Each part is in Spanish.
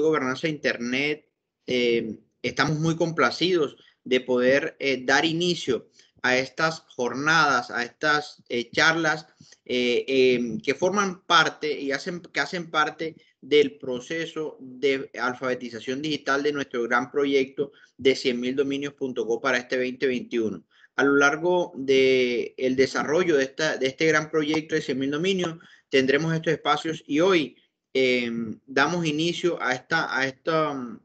gobernanza Internet, eh, estamos muy complacidos de poder eh, dar inicio a estas jornadas, a estas eh, charlas em, que forman parte y hacen, que hacen parte del proceso de alfabetización digital de nuestro gran proyecto de 100.000 dominios.co para este 2021 a lo largo del desarrollo de, esta, de este gran proyecto de 100.000 dominios, tendremos estos espacios y hoy Em, damos inicio a, esta, a,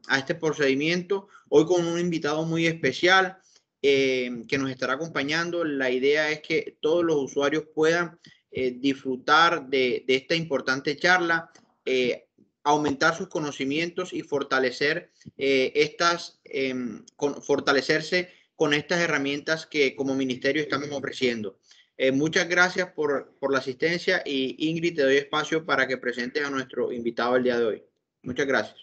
a este procedimiento. Hoy con un invitado muy especial em, que nos estará acompañando. La idea es que todos los usuarios puedan eh, disfrutar de, esta importante charla, eh, aumentar sus conocimientos y fortalecer, eh, estas, em, fortalecerse con estas herramientas que como ministerio estamos ofreciendo. Eh, muchas gracias por, la asistencia y Ingrid, te doy espacio para que presentes a nuestro invitado el día de hoy. Muchas gracias.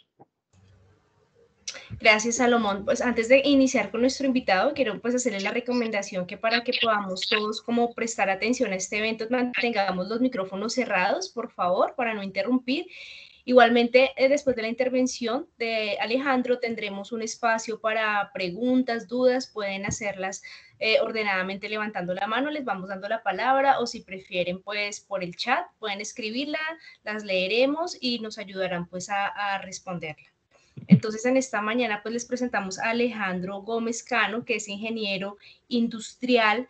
Gracias, Salomón. Pues antes de iniciar con nuestro invitado, quiero pues hacerle la recomendación que para que podamos todos como prestar atención a este evento, mantengamos los micrófonos cerrados, por favor, para no interrumpir Igualmente, eh, después de la intervención de Alejandro, tendremos un espacio para preguntas, dudas, pueden hacerlas eh, ordenadamente levantando la mano, les vamos dando la palabra o si prefieren, pues por el chat, pueden escribirla, las leeremos y nos ayudarán pues a, a responderla. Entonces, en esta mañana, pues les presentamos a Alejandro Gómez Cano, que es ingeniero industrial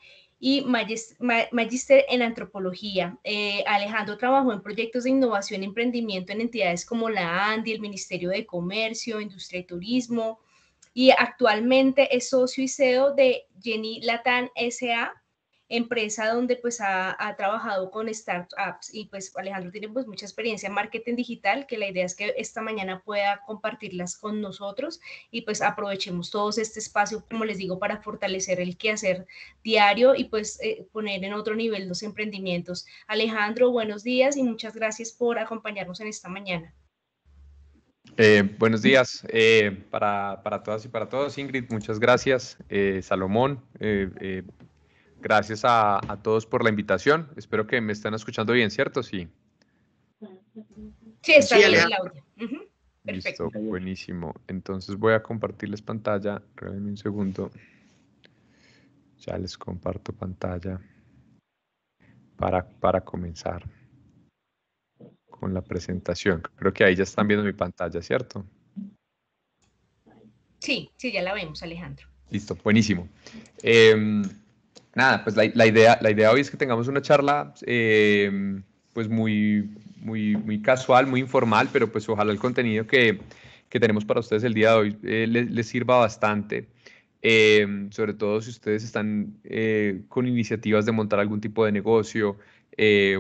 y magíster en antropología. Eh, Alejandro trabajó en proyectos de innovación y emprendimiento en entidades como la ANDI, el Ministerio de Comercio, Industria y Turismo, y actualmente es socio y CEO de Jenny Latán SA, empresa donde pues ha, trabajado con startups y pues Alejandro tiene pues mucha experiencia en marketing digital que la idea es que esta mañana pueda compartirlas con nosotros y pues aprovechemos todos este espacio como les digo para fortalecer el quehacer diario y pues eh, poner en otro nivel los emprendimientos. Alejandro, buenos días y muchas gracias por acompañarnos en esta mañana. Eh, buenos días eh, para, para, todas y para todos. Ingrid, muchas gracias. Salomón, Gracias a, todos por la invitación. Espero que me estén escuchando bien, ¿cierto? Sí. Sí, está bien el audio. Perfecto. Listo, buenísimo. Entonces voy a compartirles pantalla. Revenme un segundo. Ya les comparto pantalla para, para comenzar con la presentación. Creo que ahí ya están viendo mi pantalla, ¿cierto? Sí, sí, ya la vemos, Alejandro. Listo, buenísimo. Em, nada, pues la, idea, la idea hoy es que tengamos una charla eh, pues muy, muy, muy casual, muy informal, pero pues ojalá el contenido que, tenemos para ustedes el día de hoy eh, les, sirva bastante. Eh, sobre todo si ustedes están con iniciativas de montar algún tipo de negocio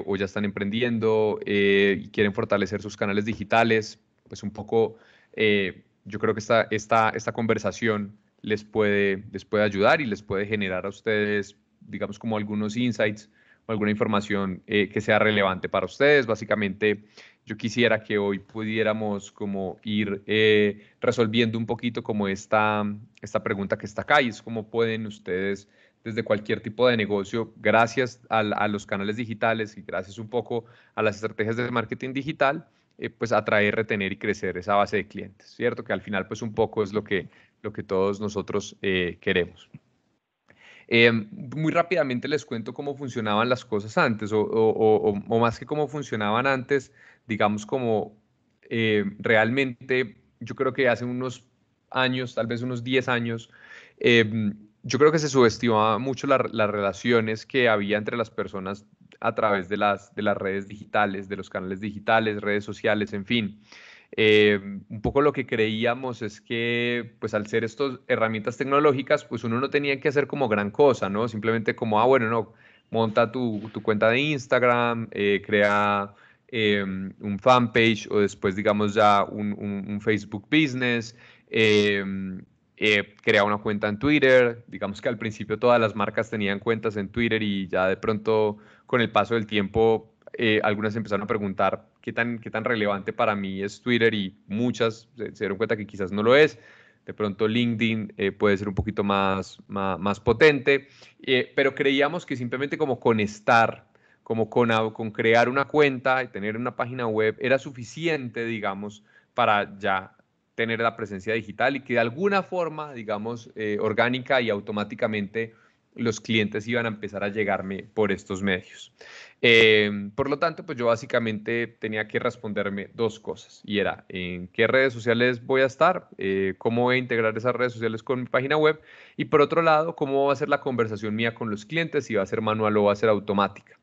o ya están emprendiendo y quieren fortalecer sus canales digitales, pues un poco yo creo que esta, esta, esta conversación les puede, les puede ayudar y les puede generar a ustedes digamos, como algunos insights o alguna información eh, que sea relevante para ustedes. Básicamente, yo quisiera que hoy pudiéramos como ir eh, resolviendo un poquito como esta, esta pregunta que está acá y es cómo pueden ustedes desde cualquier tipo de negocio, gracias a, los canales digitales y gracias un poco a las estrategias de marketing digital, eh, pues atraer, retener y crecer esa base de clientes, ¿cierto? Que al final pues un poco es lo que, lo que todos nosotros queremos. Em, muy rápidamente les cuento cómo funcionaban las cosas antes, o, más que cómo funcionaban antes, digamos como eh, realmente, yo creo que hace unos años, tal vez unos 10 años, em, yo creo que se subestimaba mucho las relaciones que había entre las personas a través de las, de las redes digitales, de los canales digitales, redes sociales, en fin. Eh, un poco lo que creíamos es que, pues al ser estas herramientas tecnológicas, pues uno no tenía que hacer como gran cosa, ¿no? Simplemente como, ah, bueno, no, monta tu, cuenta de Instagram, eh, crea eh, un fanpage o después, digamos, ya un, un Facebook Business, crea una cuenta en Twitter. Digamos que al principio todas las marcas tenían cuentas en Twitter y ya de pronto, con el paso del tiempo, eh, algunas empezaron a preguntar qué tan, qué tan relevante para mí es Twitter y muchas se, dieron cuenta que quizás no lo es. De pronto LinkedIn eh, puede ser un poquito más, más, potente, eh, pero creíamos que simplemente como con estar, como con, ah, con crear una cuenta y tener una página web era suficiente, digamos, para ya tener la presencia digital y que de alguna forma, digamos, orgánica y automáticamente los clientes iban a empezar a llegarme por estos medios. Eh, por lo tanto, pues yo básicamente tenía que responderme dos cosas y era en qué redes sociales voy a estar, eh, cómo voy a integrar esas redes sociales con mi página web y por otro lado, cómo va a ser la conversación mía con los clientes, si va a ser manual o va a ser automática.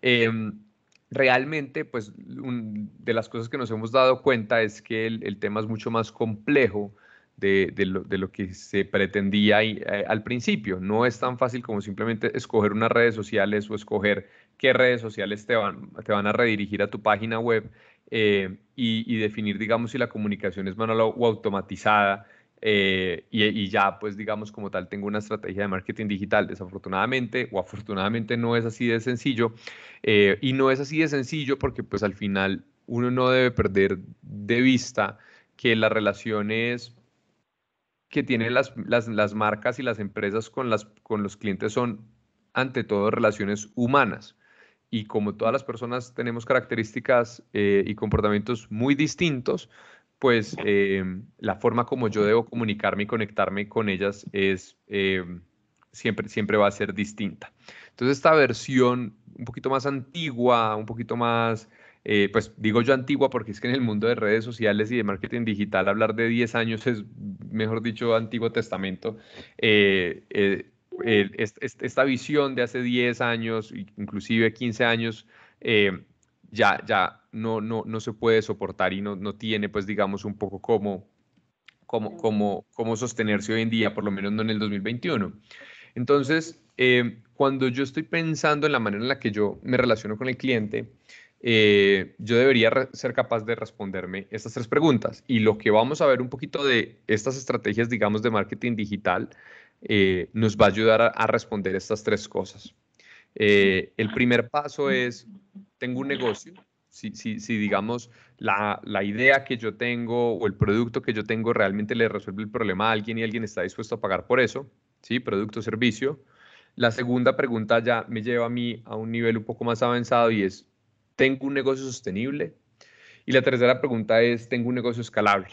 Em, realmente, pues de las cosas que nos hemos dado cuenta es que el tema es mucho más complejo de, lo, que se pretendía eh, al principio. No es tan fácil como simplemente escoger unas redes sociales o escoger qué redes sociales te van, te van a redirigir a tu página web eh, y, definir, digamos, si la comunicación es manual o automatizada. Eh, y, y, ya, pues, digamos, como tal, tengo una estrategia de marketing digital. Desafortunadamente o afortunadamente no es así de sencillo. y no es así de sencillo porque, pues, al final uno no debe perder de vista que las relaciones que tienen las, las, marcas y las empresas con, las, con los clientes son, ante todo, relaciones humanas. Y como todas las personas tenemos características eh, y comportamientos muy distintos, pues em, la forma como yo debo comunicarme y conectarme con ellas es em, siempre, siempre va a ser distinta. Entonces esta versión un poquito más antigua, un poquito más eh, pues digo yo antigua porque es que en el mundo de redes sociales y de marketing digital hablar de 10 años es, mejor dicho, Antiguo Testamento. Eh, eh, esta visión de hace 10 años, inclusive 15 años, ya, ya no, no, se puede soportar y no, no tiene, pues digamos, un poco cómo como, como, como sostenerse hoy en día, por lo menos no en el 2021. Entonces, cuando yo estoy pensando en la manera en la que yo me relaciono con el cliente, eh, yo debería ser capaz de responderme estas tres preguntas. Y lo que vamos a ver un poquito de estas estrategias, digamos, de marketing digital, eh, nos va a ayudar a, responder estas tres cosas. Eh, el primer paso es, tengo un negocio, si, si, si digamos la, idea que yo tengo o el producto que yo tengo realmente le resuelve el problema a alguien y alguien está dispuesto a pagar por eso, ¿sí? Producto o servicio. La segunda pregunta ya me lleva a mí a un nivel un poco más avanzado y es, ¿Tengo un negocio sostenible? Y la tercera pregunta es, ¿tengo un negocio escalable?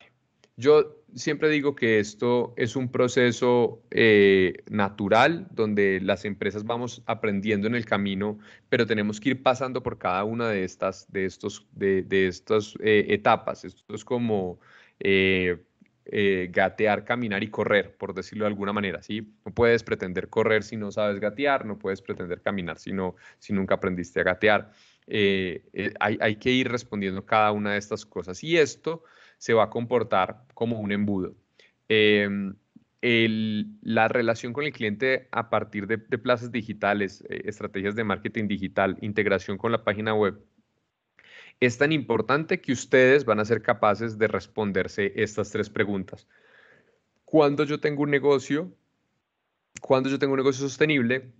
Yo siempre digo que esto es un proceso eh, natural donde las empresas vamos aprendiendo en el camino, pero tenemos que ir pasando por cada una de estas, de estos, de, estas eh, etapas. Esto es como... Eh, eh, gatear, caminar y correr, por decirlo de alguna manera. ¿sí? No puedes pretender correr si no sabes gatear, no puedes pretender caminar si, no, si nunca aprendiste a gatear. Eh, eh, hay, que ir respondiendo cada una de estas cosas y esto se va a comportar como un embudo. Em, la relación con el cliente a partir de plazas digitales, estrategias de marketing digital, integración con la página web, es tan importante que ustedes van a ser capaces de responderse estas tres preguntas. ¿Cuándo yo tengo un negocio? ¿Cuándo yo tengo un negocio sostenible?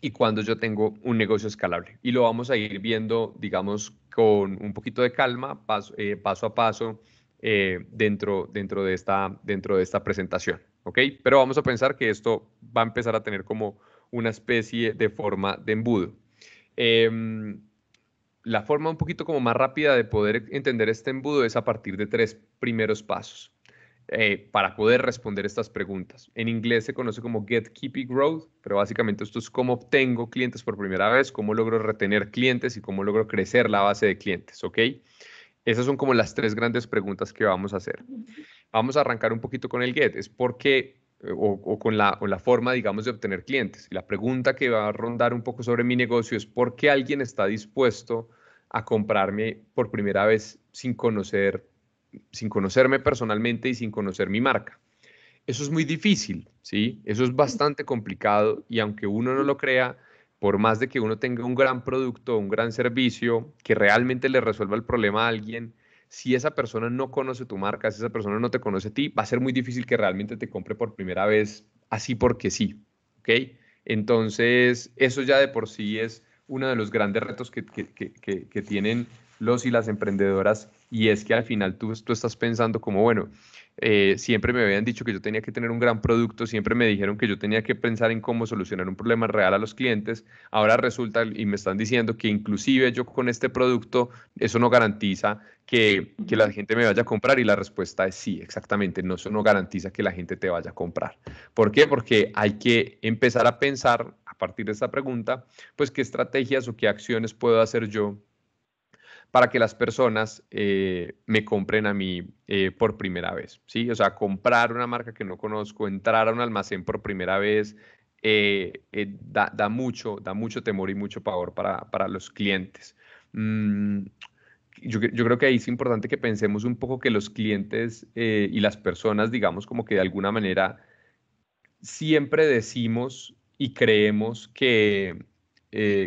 ¿Y cuándo yo tengo un negocio escalable? Y lo vamos a ir viendo, digamos, con un poquito de calma, eh, paso, a paso, eh, dentro, dentro, de esta, dentro de esta presentación. ¿ok? Pero vamos a pensar que esto va a empezar a tener como una especie de forma de embudo. Em, la forma un poquito como más rápida de poder entender este embudo es a partir de tres primeros pasos eh, para poder responder estas preguntas. En inglés se conoce como Get, Keep Growth, pero básicamente esto es cómo obtengo clientes por primera vez, cómo logro retener clientes y cómo logro crecer la base de clientes, ¿ok? Esas son como las tres grandes preguntas que vamos a hacer. Vamos a arrancar un poquito con el Get. Es porque o, con la, forma, digamos, de obtener clientes. Y la pregunta que va a rondar un poco sobre mi negocio es por qué alguien está dispuesto a comprarme por primera vez sin conocer, sin conocerme personalmente y sin conocer mi marca. Eso es muy difícil, ¿sí? Eso es bastante complicado y aunque uno no lo crea, por más de que uno tenga un gran producto, un gran servicio que realmente le resuelva el problema a alguien, si esa persona no conoce tu marca, si esa persona no te conoce a ti, va a ser muy difícil que realmente te compre por primera vez así porque sí, ¿ok? Entonces, eso ya de por sí es uno de los grandes retos que, que, que tienen los y las emprendedoras y es que al final tú, estás pensando como, bueno, eh, siempre me habían dicho que yo tenía que tener un gran producto, siempre me dijeron que yo tenía que pensar en cómo solucionar un problema real a los clientes, ahora resulta y me están diciendo que inclusive yo con este producto, eso no garantiza que, la gente me vaya a comprar y la respuesta es sí, exactamente, no, eso no garantiza que la gente te vaya a comprar. ¿Por qué? Porque hay que empezar a pensar a partir de esta pregunta, pues qué estrategias o qué acciones puedo hacer yo para que las personas eh, me compren a mí eh, por primera vez, ¿sí? O sea, comprar una marca que no conozco, entrar a un almacén por primera vez, eh, da, mucho, da mucho temor y mucho pavor para, los clientes. Mm, yo, yo, creo que ahí es importante que pensemos un poco que los clientes y las personas, digamos, como que de alguna manera siempre decimos y creemos que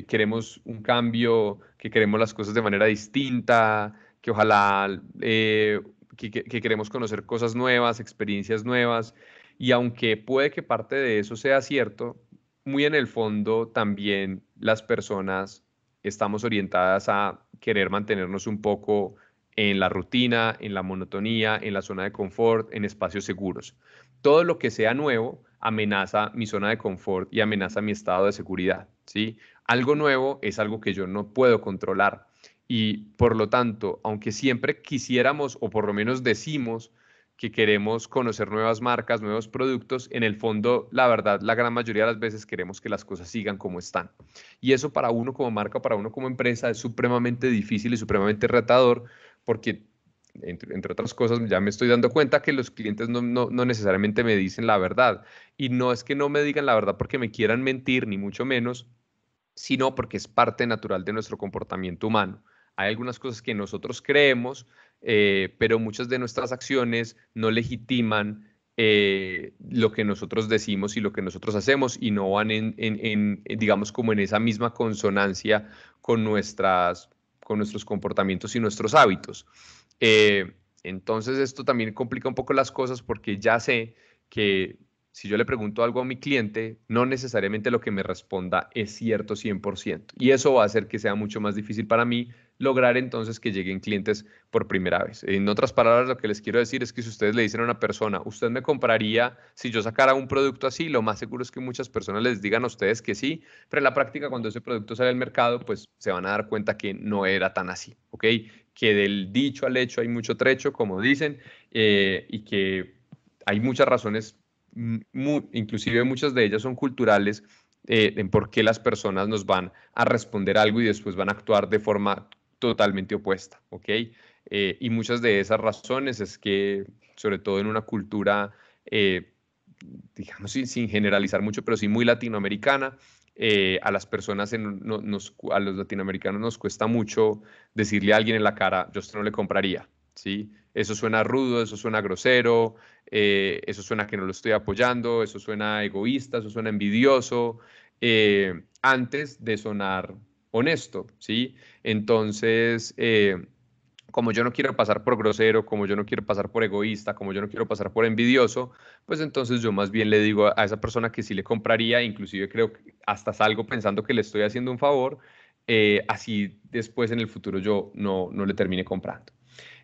queremos un cambio que queremos las cosas de manera distinta, que ojalá eh, que, que, queremos conocer cosas nuevas, experiencias nuevas. Y aunque puede que parte de eso sea cierto, muy en el fondo también las personas estamos orientadas a querer mantenernos un poco en la rutina, en la monotonía, en la zona de confort, en espacios seguros. Todo lo que sea nuevo amenaza mi zona de confort y amenaza mi estado de seguridad, ¿sí? Algo nuevo es algo que yo no puedo controlar y por lo tanto, aunque siempre quisiéramos o por lo menos decimos que queremos conocer nuevas marcas, nuevos productos, en el fondo, la verdad, la gran mayoría de las veces queremos que las cosas sigan como están. Y eso para uno como marca, para uno como empresa, es supremamente difícil y supremamente retador porque entre, otras cosas, ya me estoy dando cuenta que los clientes no, necesariamente me dicen la verdad. Y no es que no me digan la verdad porque me quieran mentir, ni mucho menos, sino porque es parte natural de nuestro comportamiento humano. Hay algunas cosas que nosotros creemos, eh, pero muchas de nuestras acciones no legitiman eh, lo que nosotros decimos y lo que nosotros hacemos y no van en, digamos, como en esa misma consonancia con, nuestras, con nuestros comportamientos y nuestros hábitos. Eh, entonces esto también complica un poco las cosas porque ya sé que si yo le pregunto algo a mi cliente, no necesariamente lo que me responda es cierto 100%. Y eso va a hacer que sea mucho más difícil para mí lograr entonces que lleguen clientes por primera vez. En otras palabras, lo que les quiero decir es que si ustedes le dicen a una persona, usted me compraría si yo sacara un producto así, lo más seguro es que muchas personas les digan a ustedes que sí, pero en la práctica cuando ese producto sale al mercado, pues se van a dar cuenta que no era tan así, ¿ok? Que del dicho al hecho hay mucho trecho, como dicen, eh, y que hay muchas razones muy, inclusive muchas de ellas son culturales, eh, en por qué las personas nos van a responder algo y después van a actuar de forma totalmente opuesta, ¿ok? Eh, y muchas de esas razones es que, sobre todo en una cultura, eh, digamos, sin, generalizar mucho, pero sí muy latinoamericana, a las personas, a los latinoamericanos nos cuesta mucho decirle a alguien en la cara, yo esto no le compraría, ¿sí? eso suena rudo, eso suena grosero, eh, eso suena que no lo estoy apoyando, eso suena egoísta, eso suena envidioso, eh, antes de sonar honesto, ¿sí? Entonces, eh, como yo no quiero pasar por grosero, como yo no quiero pasar por egoísta, como yo no quiero pasar por envidioso, pues entonces yo más bien le digo a esa persona que sí le compraría, inclusive creo que hasta salgo pensando que le estoy haciendo un favor, así después en el futuro yo no, no le termine comprando.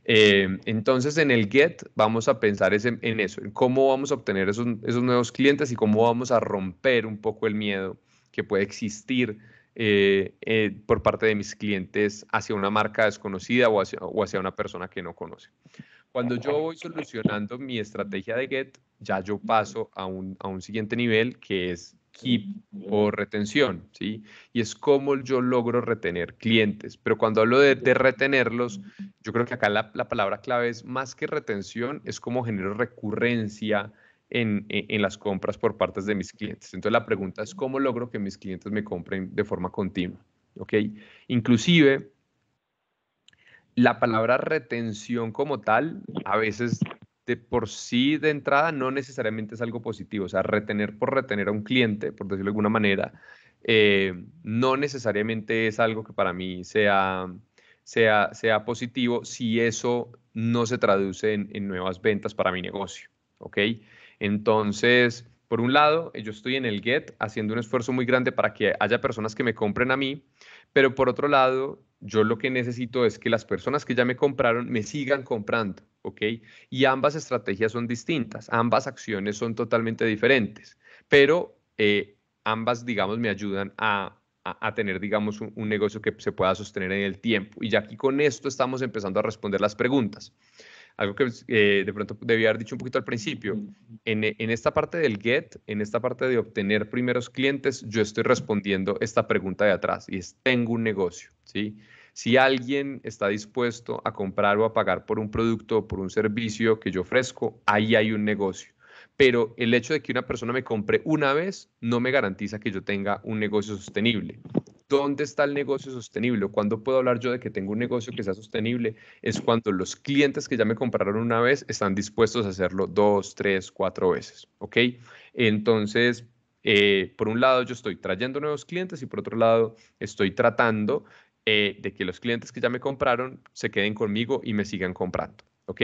Eh, entonces, en el GET vamos a pensar en eso, en cómo vamos a obtener esos, esos, nuevos clientes y cómo vamos a romper un poco el miedo que puede existir eh, eh, por parte de mis clientes hacia una marca desconocida o hacia, o hacia una persona que no conoce. Cuando yo voy solucionando mi estrategia de GET, ya yo paso a un, a un siguiente nivel que es equipo o retención, ¿sí? Y es cómo yo logro retener clientes. Pero cuando hablo de, retenerlos, yo creo que acá la, palabra clave es más que retención, es cómo genero recurrencia en, e, las compras por parte de mis clientes. Entonces la pregunta es cómo logro que mis clientes me compren de forma continua, ¿ok? Inclusive, la palabra retención como tal a veces de por sí de entrada no necesariamente es algo positivo. O sea, retener por retener a un cliente, por decirlo de alguna manera, eh, no necesariamente es algo que para mí sea, sea, sea positivo si eso no se traduce en, en nuevas ventas para mi negocio. ¿Ok? Entonces, por un lado, yo estoy en el Get haciendo un esfuerzo muy grande para que haya personas que me compren a mí, pero por otro lado, yo lo que necesito es que las personas que ya me compraron me sigan comprando, ¿ok? Y ambas estrategias son distintas, ambas acciones son totalmente diferentes, pero eh, ambas, digamos, me ayudan a, tener, digamos, un, un, negocio que se pueda sostener en el tiempo. Y ya aquí con esto estamos empezando a responder las preguntas algo que eh, de pronto debía haber dicho un poquito al principio, en, en, esta parte del get, en esta parte de obtener primeros clientes, yo estoy respondiendo esta pregunta de atrás y es, tengo un negocio, ¿sí? Si alguien está dispuesto a comprar o a pagar por un producto o por un servicio que yo ofrezco, ahí hay un negocio pero el hecho de que una persona me compre una vez no me garantiza que yo tenga un negocio sostenible. ¿Dónde está el negocio sostenible? ¿Cuándo puedo hablar yo de que tengo un negocio que sea sostenible? Es cuando los clientes que ya me compraron una vez están dispuestos a hacerlo dos, tres, cuatro veces. ¿Ok? Entonces, eh, por un lado, yo estoy trayendo nuevos clientes y por otro lado, estoy tratando eh, de que los clientes que ya me compraron se queden conmigo y me sigan comprando. ¿Ok?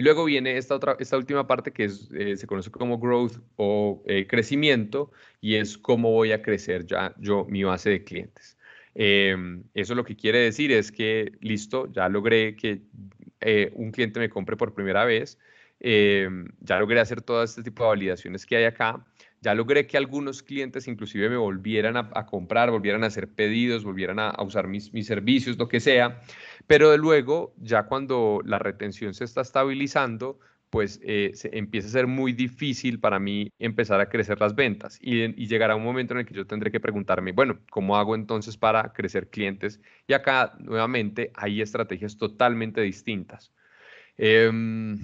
Y luego viene esta, otra, esta última parte que eh, se conoce como growth o eh, crecimiento y es cómo voy a crecer ya yo mi base de clientes. Em, eso lo que quiere decir es que, listo, ya logré que eh, un cliente me compre por primera vez, em, ya logré hacer todo este tipo de validaciones que hay acá ya logré que algunos clientes inclusive me volvieran a, comprar, volvieran a hacer pedidos, volvieran a, usar mis, servicios, lo que sea. Pero de luego, ya cuando la retención se está estabilizando, pues eh, se, empieza a ser muy difícil para mí empezar a crecer las ventas y, llegará un momento en el que yo tendré que preguntarme, bueno, ¿cómo hago entonces para crecer clientes? Y acá nuevamente hay estrategias totalmente distintas. Em,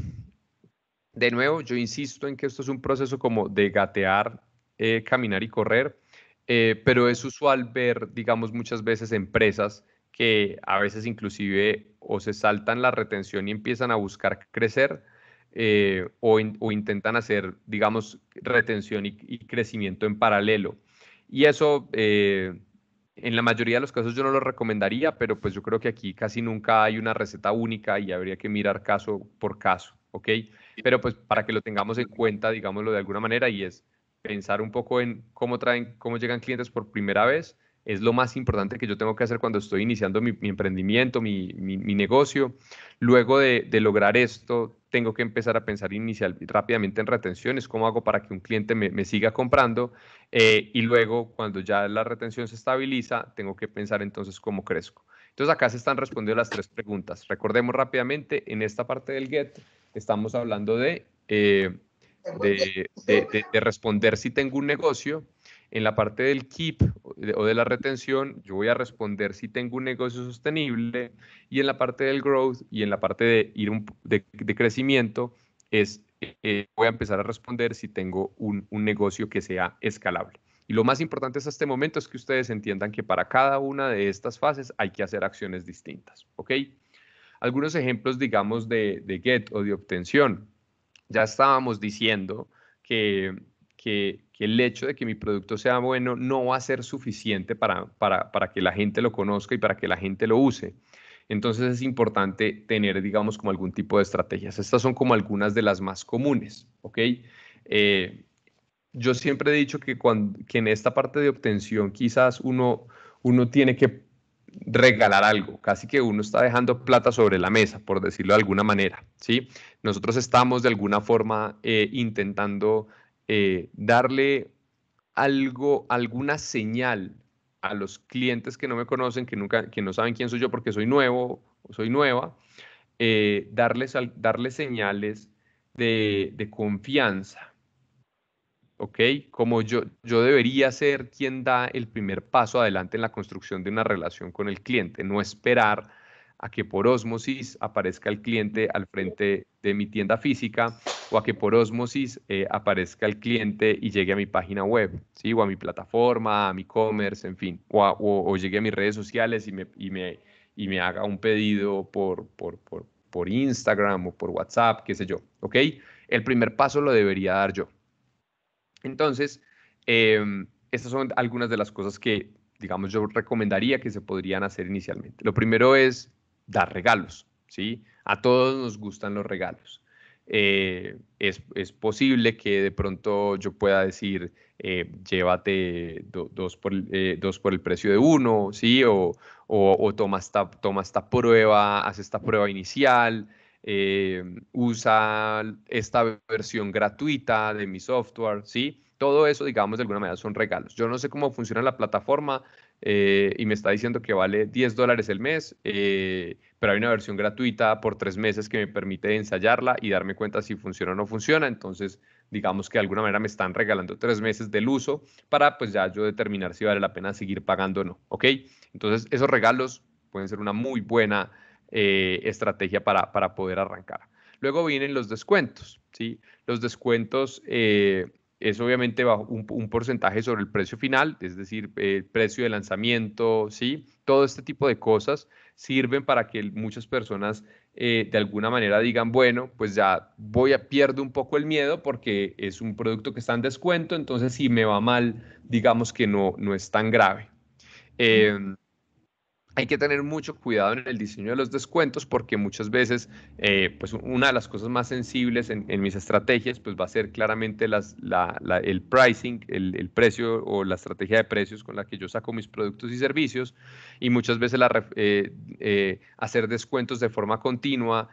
de nuevo, yo insisto en que esto es un proceso como de gatear, eh, caminar y correr, eh, pero es usual ver, digamos, muchas veces empresas que a veces inclusive o se saltan la retención y empiezan a buscar crecer eh, o, intentan hacer, digamos, retención y, crecimiento en paralelo. Y eso, en la mayoría de los casos yo no lo recomendaría, pero pues yo creo que aquí casi nunca hay una receta única y habría que mirar caso por caso, ¿ok? pero pues para que lo tengamos en cuenta, digámoslo de alguna manera, y es pensar un poco en cómo traen, cómo llegan clientes por primera vez, es lo más importante que yo tengo que hacer cuando estoy iniciando mi, emprendimiento, mi, negocio. Luego de, lograr esto, tengo que empezar a pensar inicial, rápidamente en retenciones, cómo hago para que un cliente me, siga comprando. Eh, y luego, cuando ya la retención se estabiliza, tengo que pensar entonces cómo crezco. Entonces acá se están respondiendo las tres preguntas. Recordemos rápidamente, en esta parte del GET estamos hablando eh, de, de, responder si tengo un negocio. En la parte del keep o de la retención, yo voy a responder si tengo un negocio sostenible. Y en la parte del growth y en la parte de ir de crecimiento, es eh, voy a empezar a responder si tengo un, un, negocio que sea escalable. Y lo más importante hasta este momento es que ustedes entiendan que para cada una de estas fases hay que hacer acciones distintas, ¿ok? algunos ejemplos, digamos, de, get o de obtención. Ya estábamos diciendo que, el hecho de que mi producto sea bueno no va a ser suficiente para, que la gente lo conozca y para que la gente lo use. Entonces es importante tener, digamos, como algún tipo de estrategias. Estas son como algunas de las más comunes, ¿ok? Eh, yo siempre he dicho que, cuando, que en esta parte de obtención quizás uno, uno tiene que regalar algo, casi que uno está dejando plata sobre la mesa, por decirlo de alguna manera, ¿sí? Nosotros estamos de alguna forma eh, intentando eh, darle algo, alguna señal a los clientes que no me conocen, que nunca, que no saben quién soy yo porque soy nuevo o soy nueva, eh, darles, señales de confianza, ¿ok? Como yo, yo debería ser quien da el primer paso adelante en la construcción de una relación con el cliente, no esperar a que por osmosis aparezca el cliente al frente de mi tienda física o a que por osmosis eh, aparezca el cliente y llegue a mi página web, ¿sí? o a mi plataforma, a mi commerce, en fin, o, llegue a mis redes sociales y me, y me, haga un pedido por, por, por Instagram o por WhatsApp, qué sé yo. ¿ok? El primer paso lo debería dar yo. Entonces, em, estas son algunas de las cosas que, digamos, yo recomendaría que se podrían hacer inicialmente. Lo primero es dar regalos, ¿sí? A todos nos gustan los regalos. Eh, es, es, posible que de pronto yo pueda decir, eh, llévate dos, por, eh, dos, por, el precio de uno, ¿sí? O, o, o toma, esta, toma esta prueba, haz esta prueba inicial, eh, usa esta versión gratuita de mi software, ¿sí? Todo eso, digamos, de alguna manera son regalos. Yo no sé cómo funciona la plataforma eh, y me está diciendo que vale 10 dólares el mes, eh, pero hay una versión gratuita por tres meses que me permite ensayarla y darme cuenta si funciona o no funciona. Entonces, digamos que de alguna manera me están regalando tres meses del uso para pues ya yo determinar si vale la pena seguir pagando o no, ¿ok? Entonces, esos regalos pueden ser una muy buena eh, estrategia para, para, poder arrancar. Luego vienen los descuentos, ¿sí? Los descuentos eh, es obviamente un, porcentaje sobre el precio final, es decir, el precio de lanzamiento, ¿sí? Todo este tipo de cosas sirven para que muchas personas eh, de alguna manera digan, bueno, pues ya voy a pierdo un poco el miedo porque es un producto que está en descuento, entonces si me va mal, digamos que no, no es tan grave. Eh, hay que tener mucho cuidado en el diseño de los descuentos porque muchas veces, eh, pues una de las cosas más sensibles en, mis estrategias, pues va a ser claramente el pricing, el, precio o la estrategia de precios con la que yo saco mis productos y servicios y muchas veces eh, eh, hacer descuentos de forma continua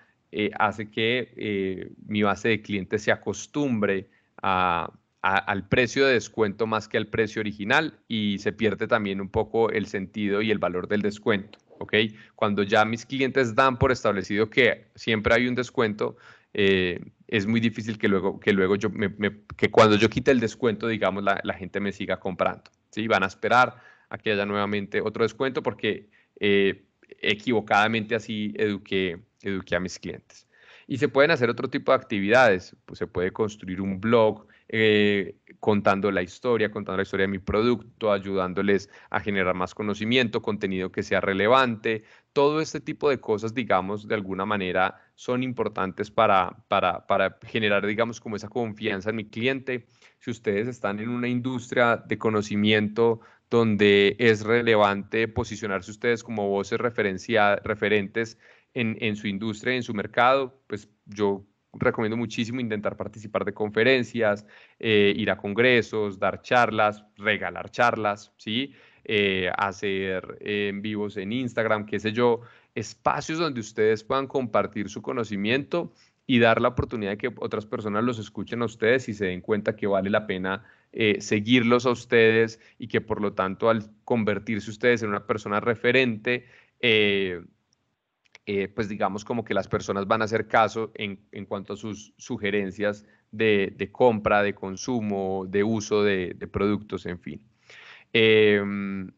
hace que mi base de clientes se acostumbre a al precio de descuento más que al precio original y se pierde también un poco el sentido y el valor del descuento. ¿ok? Cuando ya mis clientes dan por establecido que siempre hay un descuento, eh, es muy difícil que luego, que luego yo, me, que cuando yo quite el descuento, digamos, la, gente me siga comprando, ¿sí? Van a esperar a que haya nuevamente otro descuento porque eh, equivocadamente así eduqué, eduqué a mis clientes. Y se pueden hacer otro tipo de actividades, pues se puede construir un blog, eh, contando la historia, contando la historia de mi producto, ayudándoles a generar más conocimiento, contenido que sea relevante. Todo este tipo de cosas, digamos, de alguna manera son importantes para, para, para generar, digamos, como esa confianza en mi cliente. Si ustedes están en una industria de conocimiento donde es relevante posicionarse ustedes como voces referentes en, en su industria, en su mercado, pues yo recomiendo muchísimo intentar participar de conferencias, eh, ir a congresos, dar charlas, regalar charlas, ¿sí? Eh, hacer eh, en vivos en Instagram, qué sé yo, espacios donde ustedes puedan compartir su conocimiento y dar la oportunidad de que otras personas los escuchen a ustedes y se den cuenta que vale la pena seguirlos a ustedes y que por lo tanto al convertirse ustedes en una persona referente, eh, pues digamos como que las personas van a hacer caso en, cuanto a sus sugerencias de, compra, de consumo, de uso de, productos, en fin. Em,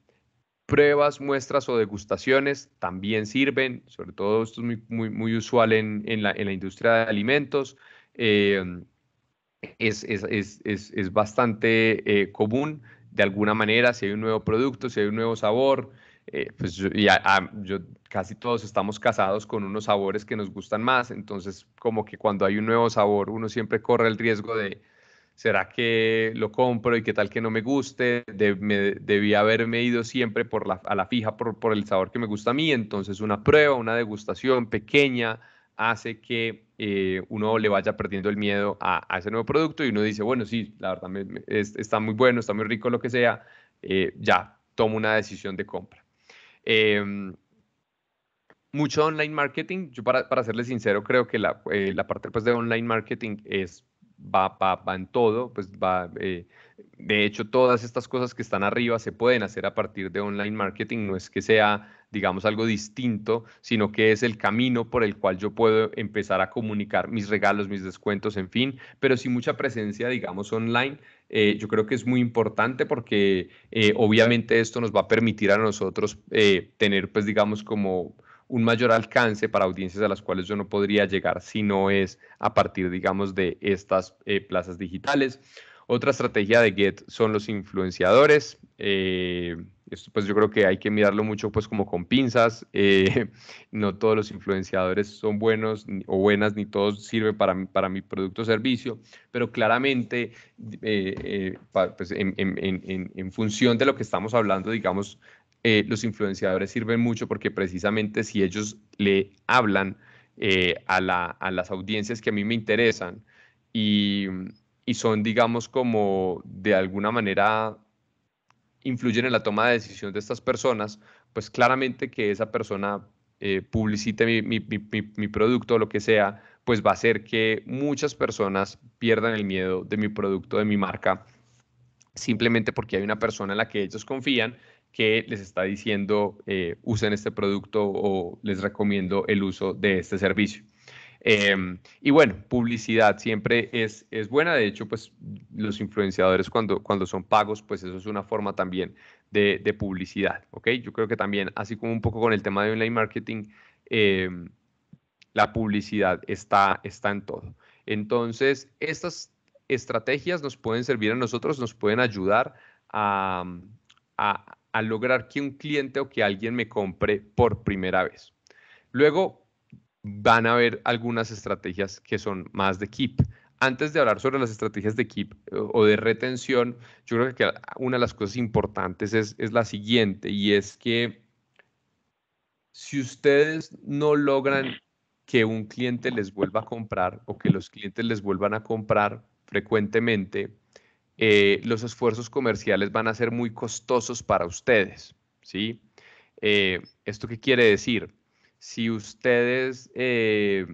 pruebas, muestras o degustaciones también sirven, sobre todo esto es muy, usual en, la, industria de alimentos. Em, es, es, bastante eh, común de alguna manera, si hay un nuevo producto, si hay un nuevo sabor, eh, pues casi todos estamos casados con unos sabores que nos gustan más, entonces como que cuando hay un nuevo sabor uno siempre corre el riesgo de, ¿será que lo compro y qué tal que no me guste? De, debí haberme ido siempre por la, a la fija por, por, el sabor que me gusta a mí, entonces una prueba, una degustación pequeña hace que eh, uno le vaya perdiendo el miedo a, ese nuevo producto y uno dice, bueno, sí, la verdad está muy bueno, está muy rico, lo que sea, eh, ya tomo una decisión de compra. Em, mucho online marketing, yo para, para serles sincero, creo que eh, la, parte pues, de online marketing es, va, va, en todo, pues va, eh, de hecho todas estas cosas que están arriba se pueden hacer a partir de online marketing, no es que sea digamos, algo distinto, sino que es el camino por el cual yo puedo empezar a comunicar mis regalos, mis descuentos, en fin, pero sin mucha presencia, digamos, online. Eh, yo creo que es muy importante porque eh, obviamente esto nos va a permitir a nosotros eh, tener, pues, digamos, como un mayor alcance para audiencias a las cuales yo no podría llegar si no es a partir, digamos, de estas plazas digitales. Otra estrategia de Get son los influenciadores. Esto pues yo creo que hay que mirarlo mucho pues como con pinzas. Eh, no todos los influenciadores son buenos o buenas, ni todos sirven para, mi producto o servicio, pero claramente eh, eh, pues en, función de lo que estamos hablando, digamos, los influenciadores sirven mucho porque precisamente si ellos le hablan a, las audiencias que a mí me interesan y, y son, digamos, como de alguna manera influyen en la toma de decisión de estas personas, pues claramente que esa persona eh, publicite mi, producto o lo que sea, pues va a hacer que muchas personas pierdan el miedo de mi producto, de mi marca, simplemente porque hay una persona en la que ellos confían que les está diciendo eh, usen este producto o les recomiendo el uso de este servicio. Em, y bueno, publicidad siempre es, es buena. De hecho, pues los influenciadores cuando, cuando son pagos, pues eso es una forma también de, publicidad, ¿ok? Yo creo que también, así como un poco con el tema de online marketing, em, la publicidad está, está en todo. Entonces, estas estrategias nos pueden servir a nosotros, nos pueden ayudar a, a lograr que un cliente o que alguien me compre por primera vez. Luego, van a haber algunas estrategias que son más de keep. Antes de hablar sobre las estrategias de keep eh, o de retención, yo creo que una de las cosas importantes es, la siguiente, y es que si ustedes no logran que un cliente les vuelva a comprar o que los clientes les vuelvan a comprar frecuentemente, eh, los esfuerzos comerciales van a ser muy costosos para ustedes, ¿sí? Eh, ¿Esto qué quiere decir? si ustedes, eh,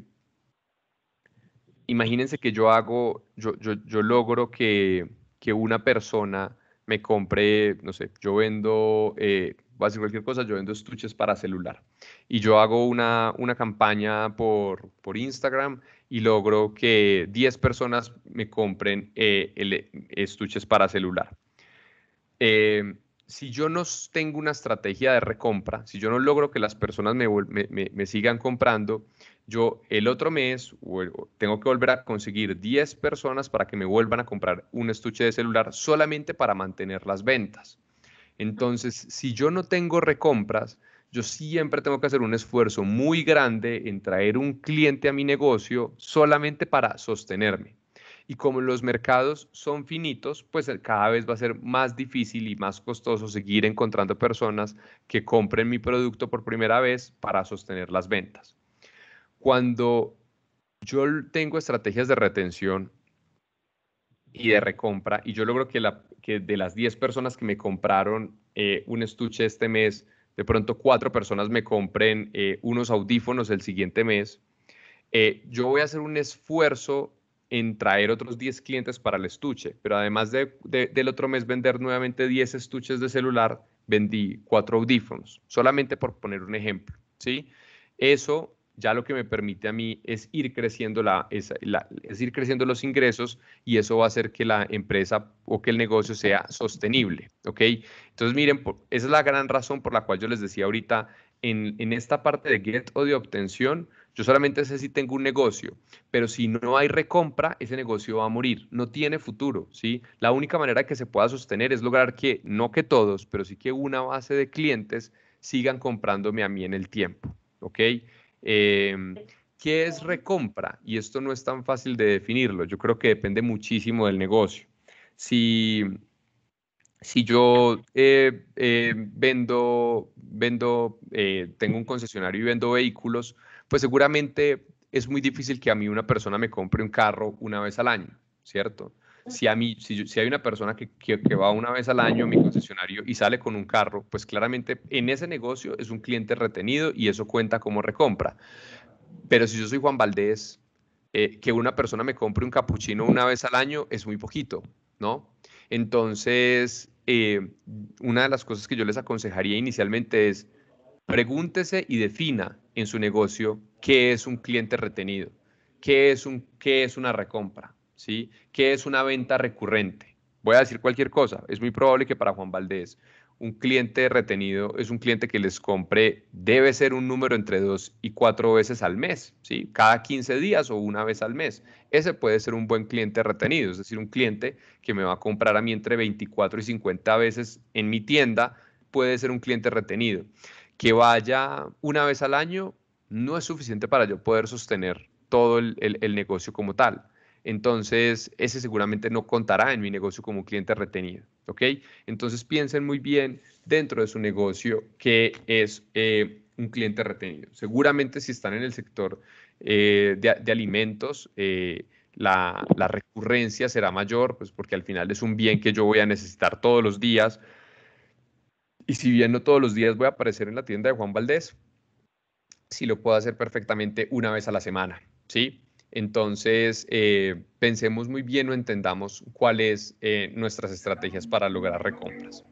imagínense que yo hago, yo, yo, logro que, que, una persona me compre, no sé, yo vendo, eh, voy a cualquier cosa, yo vendo estuches para celular y yo hago una, una campaña por, por, Instagram y logro que 10 personas me compren eh, eh, estuches para celular. Eh, si yo no tengo una estrategia de recompra, si yo no logro que las personas me, me, sigan comprando, yo el otro mes tengo que volver a conseguir 10 personas para que me vuelvan a comprar un estuche de celular solamente para mantener las ventas. Entonces, si yo no tengo recompras, yo siempre tengo que hacer un esfuerzo muy grande en traer un cliente a mi negocio solamente para sostenerme y como los mercados son finitos, pues eh, cada vez va a ser más difícil y más costoso seguir encontrando personas que compren mi producto por primera vez para sostener las ventas. Cuando yo tengo estrategias de retención y de recompra y yo logro que, de las 10 personas que me compraron eh, un estuche este mes, de pronto cuatro personas me compren eh, unos audífonos el siguiente mes, yo voy a hacer un esfuerzo en traer otros 10 clientes para el estuche, pero además del otro mes vender nuevamente 10 estuches de celular, vendí 4 audífonos, solamente por poner un ejemplo, ¿sí? Eso ya lo que me permite a mí es ir creciendo, la, es, ir creciendo los ingresos y eso va a hacer que la empresa o que el negocio sea sostenible, ¿ok? Entonces, miren, esa es la gran razón por la cual yo les decía ahorita, en esta parte de get o de obtención, yo solamente sé si tengo un negocio, pero si no hay recompra, ese negocio va a morir, no tiene futuro, ¿sí? La única manera que se pueda sostener es lograr que, no que todos, pero sí que una base de clientes sigan comprándome a mí en el tiempo, ¿ok? Em, ¿Qué es recompra? Y esto no es tan fácil de definirlo, yo creo que depende muchísimo del negocio. Si, si yo eh, eh, vendo, vendo eh, tengo un concesionario y vendo vehículos, pues seguramente es muy difícil que a mí una persona me compre un carro una vez al año, ¿cierto? Si, a mí, si, hay una persona que, que, va una vez al año a mi concesionario y sale con un carro, pues claramente en ese negocio es un cliente retenido y eso cuenta como recompra. Pero si yo soy Juan Valdés, eh, que una persona me compre un capuchino una vez al año es muy poquito, ¿no? Entonces, eh, una de las cosas que yo les aconsejaría inicialmente es, Pregúntese y defina en su negocio qué es un cliente retenido, qué es, un, qué es una recompra, ¿sí? qué es una venta recurrente. Voy a decir cualquier cosa. Es muy probable que para Juan Valdés un cliente retenido es un cliente que les compre, debe ser un número entre dos y cuatro veces al mes, ¿sí? cada 15 días o una vez al mes. Ese puede ser un buen cliente retenido, es decir, un cliente que me va a comprar a mí entre 24 y 50 veces en mi tienda puede ser un cliente retenido que vaya una vez al año no es suficiente para yo poder sostener todo el, negocio como tal. Entonces, ese seguramente no contará en mi negocio como cliente retenido. ¿Ok? Entonces, piensen muy bien dentro de su negocio que es eh, un cliente retenido. Seguramente si están en el sector eh, de, alimentos, eh, la, la, recurrencia será mayor, pues porque al final es un bien que yo voy a necesitar todos los días, y si bien no todos los días voy a aparecer en la tienda de Juan Valdés, sí lo puedo hacer perfectamente una vez a la semana, ¿sí? Entonces, eh, pensemos muy bien o entendamos cuáles eh, nuestras estrategias para lograr recompras.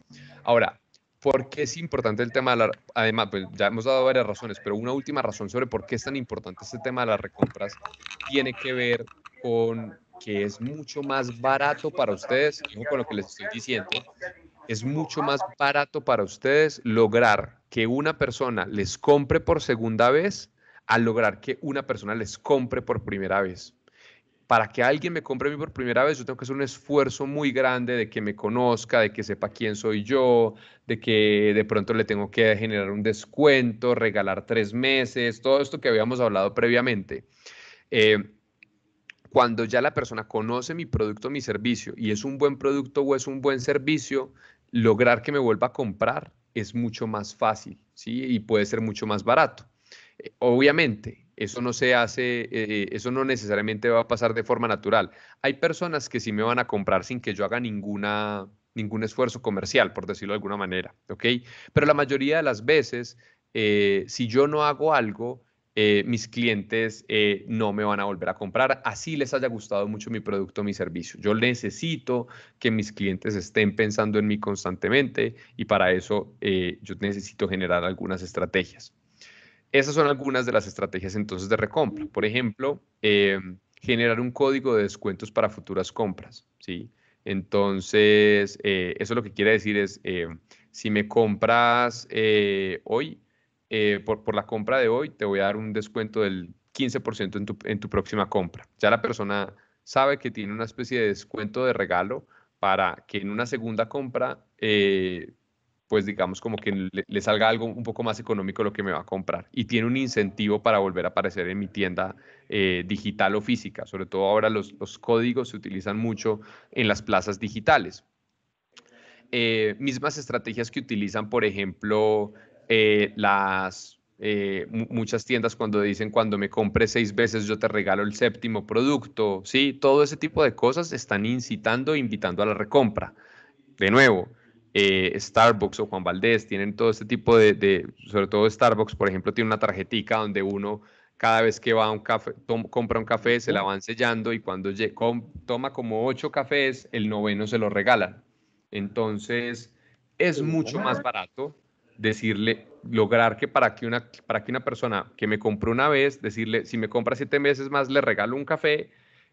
Ahora, ¿por qué es importante el tema de la... Además, pues, ya hemos dado varias razones, pero una última razón sobre por qué es tan importante este tema de las recompras tiene que ver con que es mucho más barato para ustedes, con lo que les estoy diciendo, es mucho más barato para ustedes lograr que una persona les compre por segunda vez a lograr que una persona les compre por primera vez. Para que alguien me compre a mí por primera vez, yo tengo que hacer un esfuerzo muy grande de que me conozca, de que sepa quién soy yo, de que de pronto le tengo que generar un descuento, regalar tres meses, todo esto que habíamos hablado previamente. Eh, cuando ya la persona conoce mi producto, mi servicio, y es un buen producto o es un buen servicio, lograr que me vuelva a comprar es mucho más fácil, ¿sí? Y puede ser mucho más barato. Eh, obviamente, eso no se hace, eh, eso no necesariamente va a pasar de forma natural. Hay personas que sí me van a comprar sin que yo haga ninguna, ningún esfuerzo comercial, por decirlo de alguna manera, ¿ok? Pero la mayoría de las veces, eh, si yo no hago algo, eh, mis clientes eh, no me van a volver a comprar, así les haya gustado mucho mi producto, o mi servicio. Yo necesito que mis clientes estén pensando en mí constantemente y para eso eh, yo necesito generar algunas estrategias. Esas son algunas de las estrategias entonces de recompra. Por ejemplo, em, generar un código de descuentos para futuras compras, ¿sí? Entonces, eso lo que quiere decir es, em, si me compras hoy, eh, por, la compra de hoy te voy a dar un descuento del 15% en tu, próxima compra. Ya la persona sabe que tiene una especie de descuento de regalo para que en una segunda compra, eh, pues digamos como que le, salga algo un poco más económico lo que me va a comprar. Y tiene un incentivo para volver a aparecer en mi tienda eh, digital o física. Sobre todo ahora los, códigos se utilizan mucho en las plazas digitales. mismas estrategias que utilizan, por ejemplo, eh, las eh, muchas tiendas cuando dicen cuando me compre seis veces yo te regalo el séptimo producto, ¿sí? Todo ese tipo de cosas están incitando, e invitando a la recompra. De nuevo, eh, Starbucks o Juan Valdés tienen todo este tipo de, de, sobre todo Starbucks, por ejemplo, tiene una tarjetica donde uno cada vez que va a un café, compra un café, se la van sellando y cuando toma como ocho cafés, el noveno se lo regalan. Entonces, es mucho más barato decirle, lograr que para que, una, para que una persona que me compró una vez, decirle, si me compra siete meses más, le regalo un café,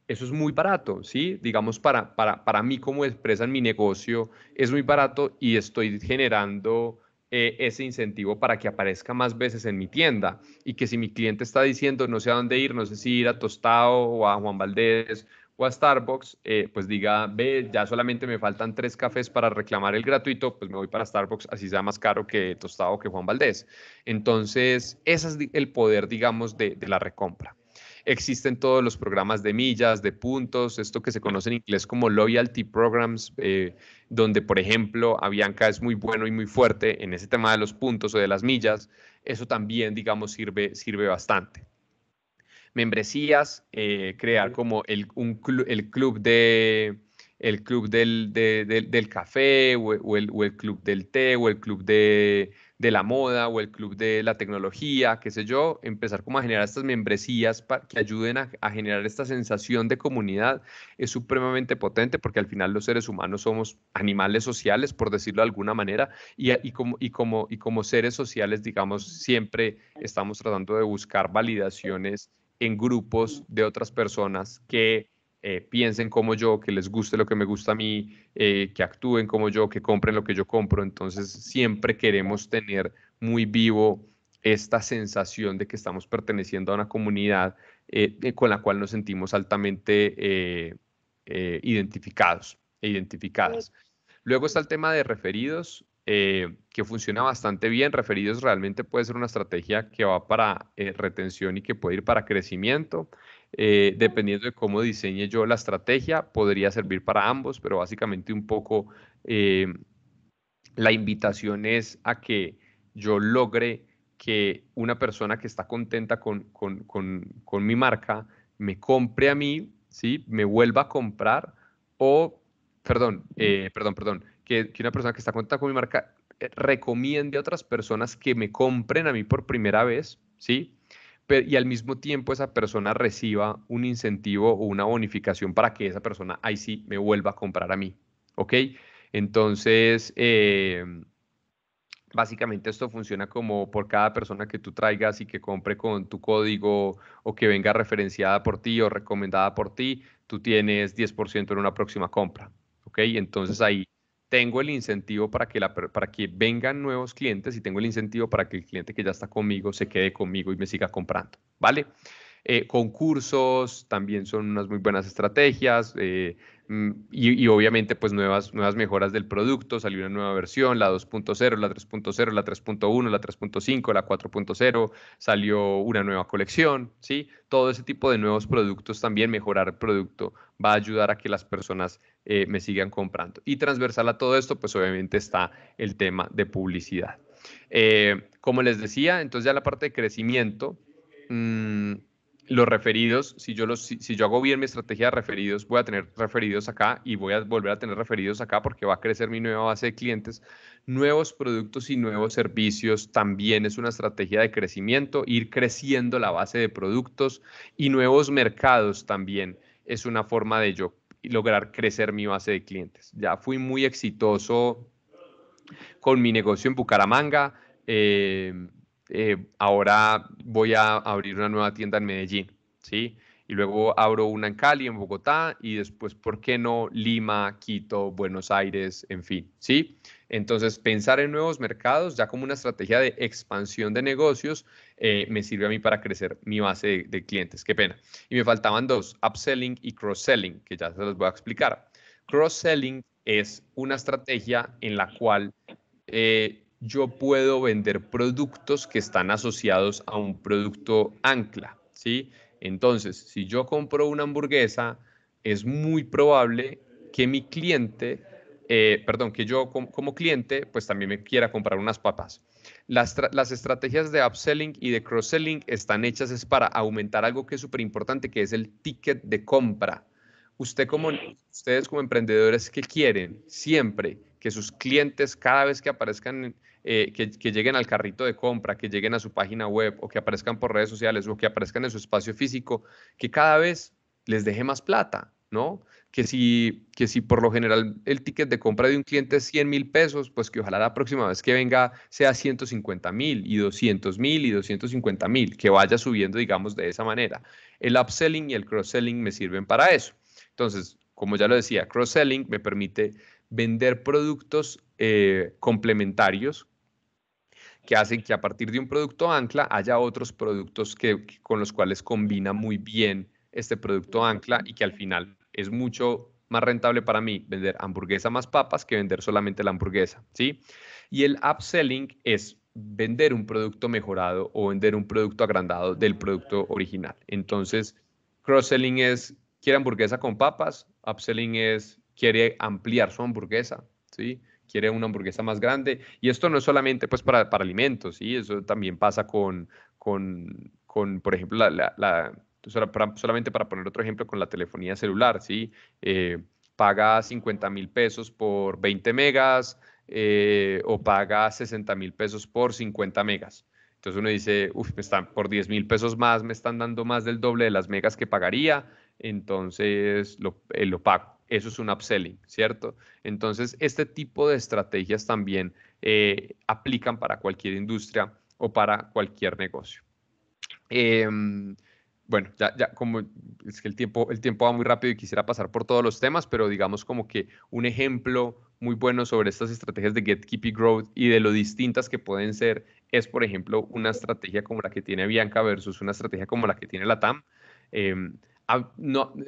eso es muy barato, ¿sí? Digamos, para, para, para mí como empresa en mi negocio, es muy barato y estoy generando eh, ese incentivo para que aparezca más veces en mi tienda y que si mi cliente está diciendo, no sé a dónde ir, no sé si ir a Tostado o a Juan Valdés o a Starbucks, eh, pues diga, ve, ya solamente me faltan tres cafés para reclamar el gratuito, pues me voy para Starbucks, así sea más caro que Tostado, que Juan Valdés. Entonces, ese es el poder, digamos, de, la recompra. Existen todos los programas de millas, de puntos, esto que se conoce en inglés como loyalty programs, eh, donde, por ejemplo, Avianca es muy bueno y muy fuerte en ese tema de los puntos o de las millas. Eso también, digamos, sirve, sirve bastante membresías, eh, crear como el, un el club de el club del, del, del café o, el, o, el, club del té o el club de, de, la moda o el club de la tecnología, qué sé yo, empezar como a generar estas membresías para que ayuden a, a generar esta sensación de comunidad es supremamente potente porque al final los seres humanos somos animales sociales, por decirlo de alguna manera, y, y, como, y, como, y como seres sociales, digamos, siempre estamos tratando de buscar validaciones en grupos de otras personas que eh, piensen como yo, que les guste lo que me gusta a mí, eh, que actúen como yo, que compren lo que yo compro. Entonces siempre queremos tener muy vivo esta sensación de que estamos perteneciendo a una comunidad eh, con la cual nos sentimos altamente identificados e identificadas. Luego está el tema de referidos, eh, que funciona bastante bien. Referidos realmente puede ser una estrategia que va para eh, retención y que puede ir para crecimiento. Eh, dependiendo de cómo diseñe yo la estrategia, podría servir para ambos, pero básicamente un poco la invitación es a que yo logre que una persona que está contenta con, con, con, con mi marca me compre a mí, ¿sí? me vuelva a comprar o, perdón, perdón, perdón, que, una persona que está contenta con mi marca eh, recomiende a otras personas que me compren a mí por primera vez, ¿sí? Pero, y al mismo tiempo esa persona reciba un incentivo o una bonificación para que esa persona ahí sí me vuelva a comprar a mí, ¿ok? Entonces, eh, básicamente esto funciona como por cada persona que tú traigas y que compre con tu código o que venga referenciada por ti o recomendada por ti, tú tienes 10% en una próxima compra, ¿ok? Entonces ahí tengo el incentivo para que, para que vengan nuevos clientes y tengo el incentivo para que el cliente que ya está conmigo se quede conmigo y me siga comprando, ¿vale? Eh, concursos también son unas muy buenas estrategias. Eh, Mm, y, obviamente pues nuevas, nuevas mejoras del producto, salió una nueva versión, la 2.0, la 3.0, la 3.1, la 3.5, la 4.0, salió una nueva colección, ¿sí? Todo ese tipo de nuevos productos también, mejorar el producto va a ayudar a que las personas eh, me sigan comprando. Y transversal a todo esto pues obviamente está el tema de publicidad. Eh, como les decía, entonces ya la parte de crecimiento, mm, los referidos, si yo, los, si, yo hago bien mi estrategia de referidos, voy a tener referidos acá y voy a volver a tener referidos acá porque va a crecer mi nueva base de clientes. Nuevos productos y nuevos servicios también es una estrategia de crecimiento, ir creciendo la base de productos y nuevos mercados también es una forma de yo lograr crecer mi base de clientes. Ya fui muy exitoso con mi negocio en Bucaramanga. Eh, eh, ahora voy a abrir una nueva tienda en Medellín, ¿sí? Y luego abro una en Cali, en Bogotá, y después, ¿por qué no? Lima, Quito, Buenos Aires, en fin, ¿sí? Entonces, pensar en nuevos mercados ya como una estrategia de expansión de negocios eh, me sirve a mí para crecer mi base de, clientes. Qué pena. Y me faltaban dos, upselling y cross-selling, que ya se los voy a explicar. Cross-selling es una estrategia en la cual eh, yo puedo vender productos que están asociados a un producto ancla, ¿sí? Entonces, si yo compro una hamburguesa, es muy probable que mi cliente, eh, perdón, que yo como, cliente, pues también me quiera comprar unas papas. Las, estrategias de upselling y de cross-selling están hechas es para aumentar algo que es súper importante, que es el ticket de compra. Usted como, ustedes como emprendedores, que quieren? Siempre que sus clientes cada vez que aparezcan, eh, que, lleguen al carrito de compra, que lleguen a su página web o que aparezcan por redes sociales o que aparezcan en su espacio físico, que cada vez les deje más plata, ¿no? Que si, que si por lo general el ticket de compra de un cliente es 100 mil pesos, pues que ojalá la próxima vez que venga sea 150 mil y 200 mil y 250 mil, que vaya subiendo, digamos, de esa manera. El upselling y el cross-selling me sirven para eso. Entonces, como ya lo decía, cross-selling me permite vender productos eh, complementarios que hacen que a partir de un producto ancla haya otros productos que, con los cuales combina muy bien este producto ancla y que al final es mucho más rentable para mí vender hamburguesa más papas que vender solamente la hamburguesa, ¿sí? Y el upselling es vender un producto mejorado o vender un producto agrandado del producto original. Entonces, cross-selling es quiere hamburguesa con papas, upselling es quiere ampliar su hamburguesa, ¿sí? Quiere una hamburguesa más grande. Y esto no es solamente pues, para, para alimentos, ¿sí? Eso también pasa con, con, por ejemplo, la, solamente para poner otro ejemplo con la telefonía celular, ¿sí? Eh, paga 50 mil pesos por 20 megas eh, o paga 60 mil pesos por 50 megas. Entonces uno dice, uff, por 10 mil pesos más, me están dando más del doble de las megas que pagaría, entonces lo, eh, lo pago eso es un upselling, ¿cierto? Entonces, este tipo de estrategias también eh, aplican para cualquier industria o para cualquier negocio. Em, bueno, ya, ya, como es que el tiempo, el tiempo va muy rápido y quisiera pasar por todos los temas, pero digamos como que un ejemplo muy bueno sobre estas estrategias de Get, Keep y Growth y de lo distintas que pueden ser es, por ejemplo, una estrategia como la que tiene Bianca versus una estrategia como la que tiene la TAM. Em,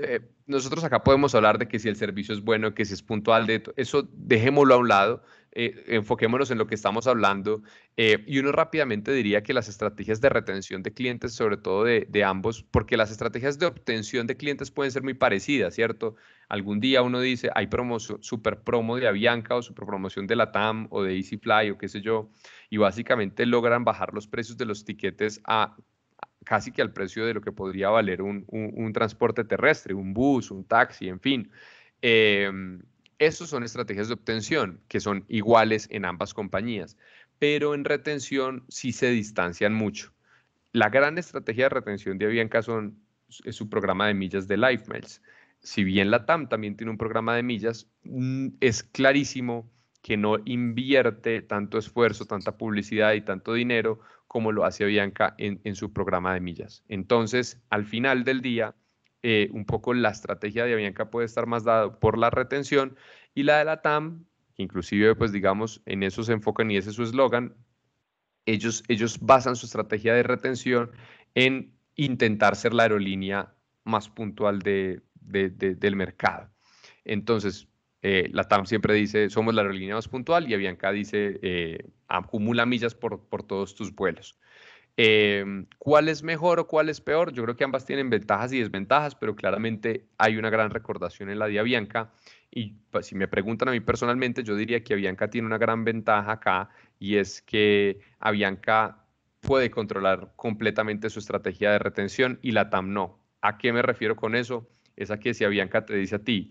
eh, nosotros acá podemos hablar de que si el servicio es bueno, que si es puntual, de eso dejémoslo a un lado, eh, enfoquémonos en lo que estamos hablando. Eh, y uno rápidamente diría que las estrategias de retención de clientes, sobre todo de, ambos, porque las estrategias de obtención de clientes pueden ser muy parecidas, ¿cierto? Algún día uno dice, hay promoción, super promo de Avianca o super promoción de Latam o de EasyFly o qué sé yo, y básicamente logran bajar los precios de los tiquetes a casi que al precio de lo que podría valer un, transporte terrestre, un bus, un taxi, en fin. Eh, son estrategias de obtención que son iguales en ambas compañías, pero en retención sí se distancian mucho. La gran estrategia de retención de Avianca son, es su programa de millas de LifeMiles. Si bien la TAM también tiene un programa de millas, mm, es clarísimo que no invierte tanto esfuerzo, tanta publicidad y tanto dinero como lo hace Avianca en, su programa de millas. Entonces, al final del día, eh, un poco la estrategia de Avianca puede estar más dada por la retención y la de la TAM, que inclusive, pues digamos, en eso se enfocan y ese es su eslogan, ellos, ellos basan su estrategia de retención en intentar ser la aerolínea más puntual del mercado. Entonces, eh, la TAM siempre dice, somos la aerolínea más puntual y Avianca dice, eh, ah, acumula millas por, todos tus vuelos. Em, ¿Cuál es mejor o cuál es peor? Yo creo que ambas tienen ventajas y desventajas, pero claramente hay una gran recordación en la de Avianca. Y pues, si me preguntan a mí personalmente, yo diría que Avianca tiene una gran ventaja acá y es que Avianca puede controlar completamente su estrategia de retención y la TAM no. ¿A qué me refiero con eso? Es a que si Avianca te dice a ti,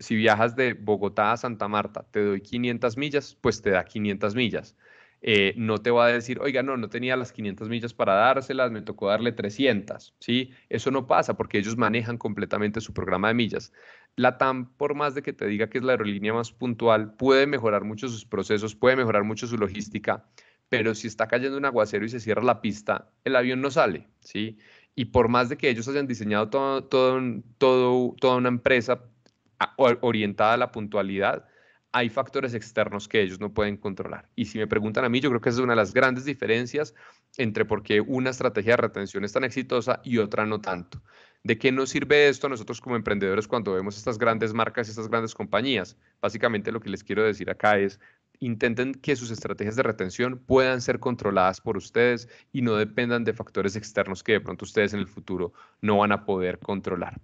si viajas de Bogotá a Santa Marta, te doy 500 millas, pues te da 500 millas. Eh, no te va a decir, oiga, no, no tenía las 500 millas para dárselas, me tocó darle 300, ¿sí? Eso no pasa porque ellos manejan completamente su programa de millas. La TAM, por más de que te diga que es la aerolínea más puntual, puede mejorar mucho sus procesos, puede mejorar mucho su logística, pero si está cayendo un aguacero y se cierra la pista, el avión no sale, ¿sí? Y por más de que ellos hayan diseñado todo, toda una empresa orientada a la puntualidad, hay factores externos que ellos no pueden controlar. Y si me preguntan a mí, yo creo que esa es una de las grandes diferencias entre por qué una estrategia de retención es tan exitosa y otra no tanto. ¿De qué nos sirve esto a nosotros como emprendedores cuando vemos estas grandes marcas y estas grandes compañías? Básicamente lo que les quiero decir acá es, intenten que sus estrategias de retención puedan ser controladas por ustedes y no dependan de factores externos que de pronto ustedes en el futuro no van a poder controlar.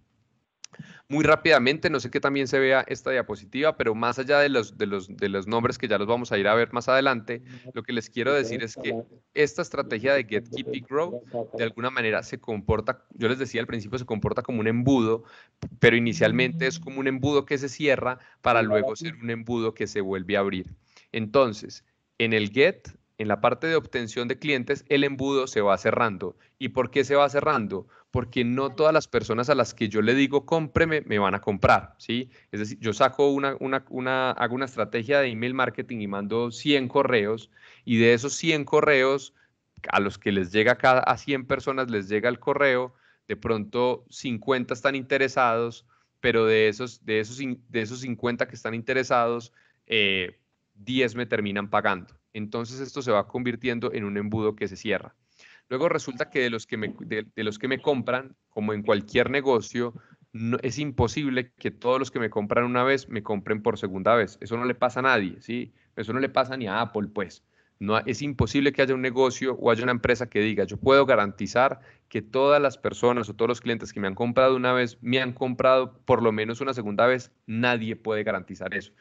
Muy rápidamente, no sé qué también se vea esta diapositiva, pero más allá de los, de, los, de los nombres que ya los vamos a ir a ver más adelante, lo que les quiero decir es que esta estrategia de Get, Keep y Grow de alguna manera se comporta, yo les decía al principio, se comporta como un embudo, pero inicialmente es como un embudo que se cierra para luego ser un embudo que se vuelve a abrir. Entonces, en el Get en la parte de obtención de clientes, el embudo se va cerrando. ¿Y por qué se va cerrando? Porque no todas las personas a las que yo le digo cómpreme me van a comprar, ¿sí? Es decir, yo saco una, hago una estrategia de email marketing y mando 100 correos y de esos 100 correos a los que les llega cada, a 100 personas les llega el correo, de pronto 50 están interesados, pero de esos, de esos, de esos 50 que están interesados, 10 eh, me terminan pagando. Entonces esto se va convirtiendo en un embudo que se cierra. Luego resulta que de los que me, de, los que me compran, como en cualquier negocio, es imposible que todos los que me compran una vez me compren por segunda vez. Eso no le pasa a nadie, ¿sí? Eso no le pasa ni a Apple, pues. No, es imposible que haya un negocio o haya una empresa que diga, yo puedo garantizar que todas las personas o todos los clientes que me han comprado una vez, me han comprado por lo menos una segunda vez. Nadie puede garantizar eso.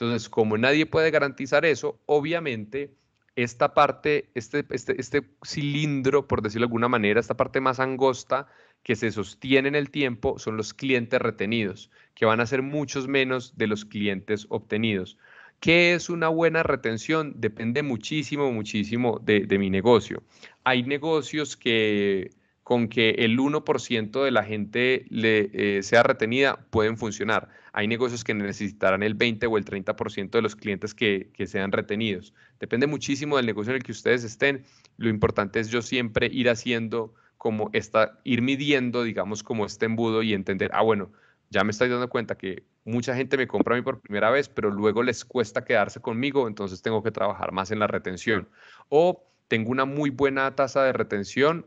Entonces, como nadie puede garantizar eso, obviamente esta parte, este, este, este, cilindro, por decirlo de alguna manera, esta parte más angosta que se sostiene en el tiempo son los clientes retenidos, que van a ser muchos menos de los clientes obtenidos. ¿Qué es una buena retención? Depende muchísimo, muchísimo de mi negocio. Hay negocios que con que el 1% de la gente eh, sea retenida pueden funcionar. Hay negocios que necesitarán el 20 o el 30% de los clientes que, sean retenidos. Depende muchísimo del negocio en el que ustedes estén. Lo importante es yo siempre ir haciendo como está, ir midiendo, digamos, como este embudo y entender, ah, bueno, ya me estoy dando cuenta que mucha gente me compra a mí por primera vez, pero luego les cuesta quedarse conmigo, entonces tengo que trabajar más en la retención. O tengo una muy buena tasa de retención,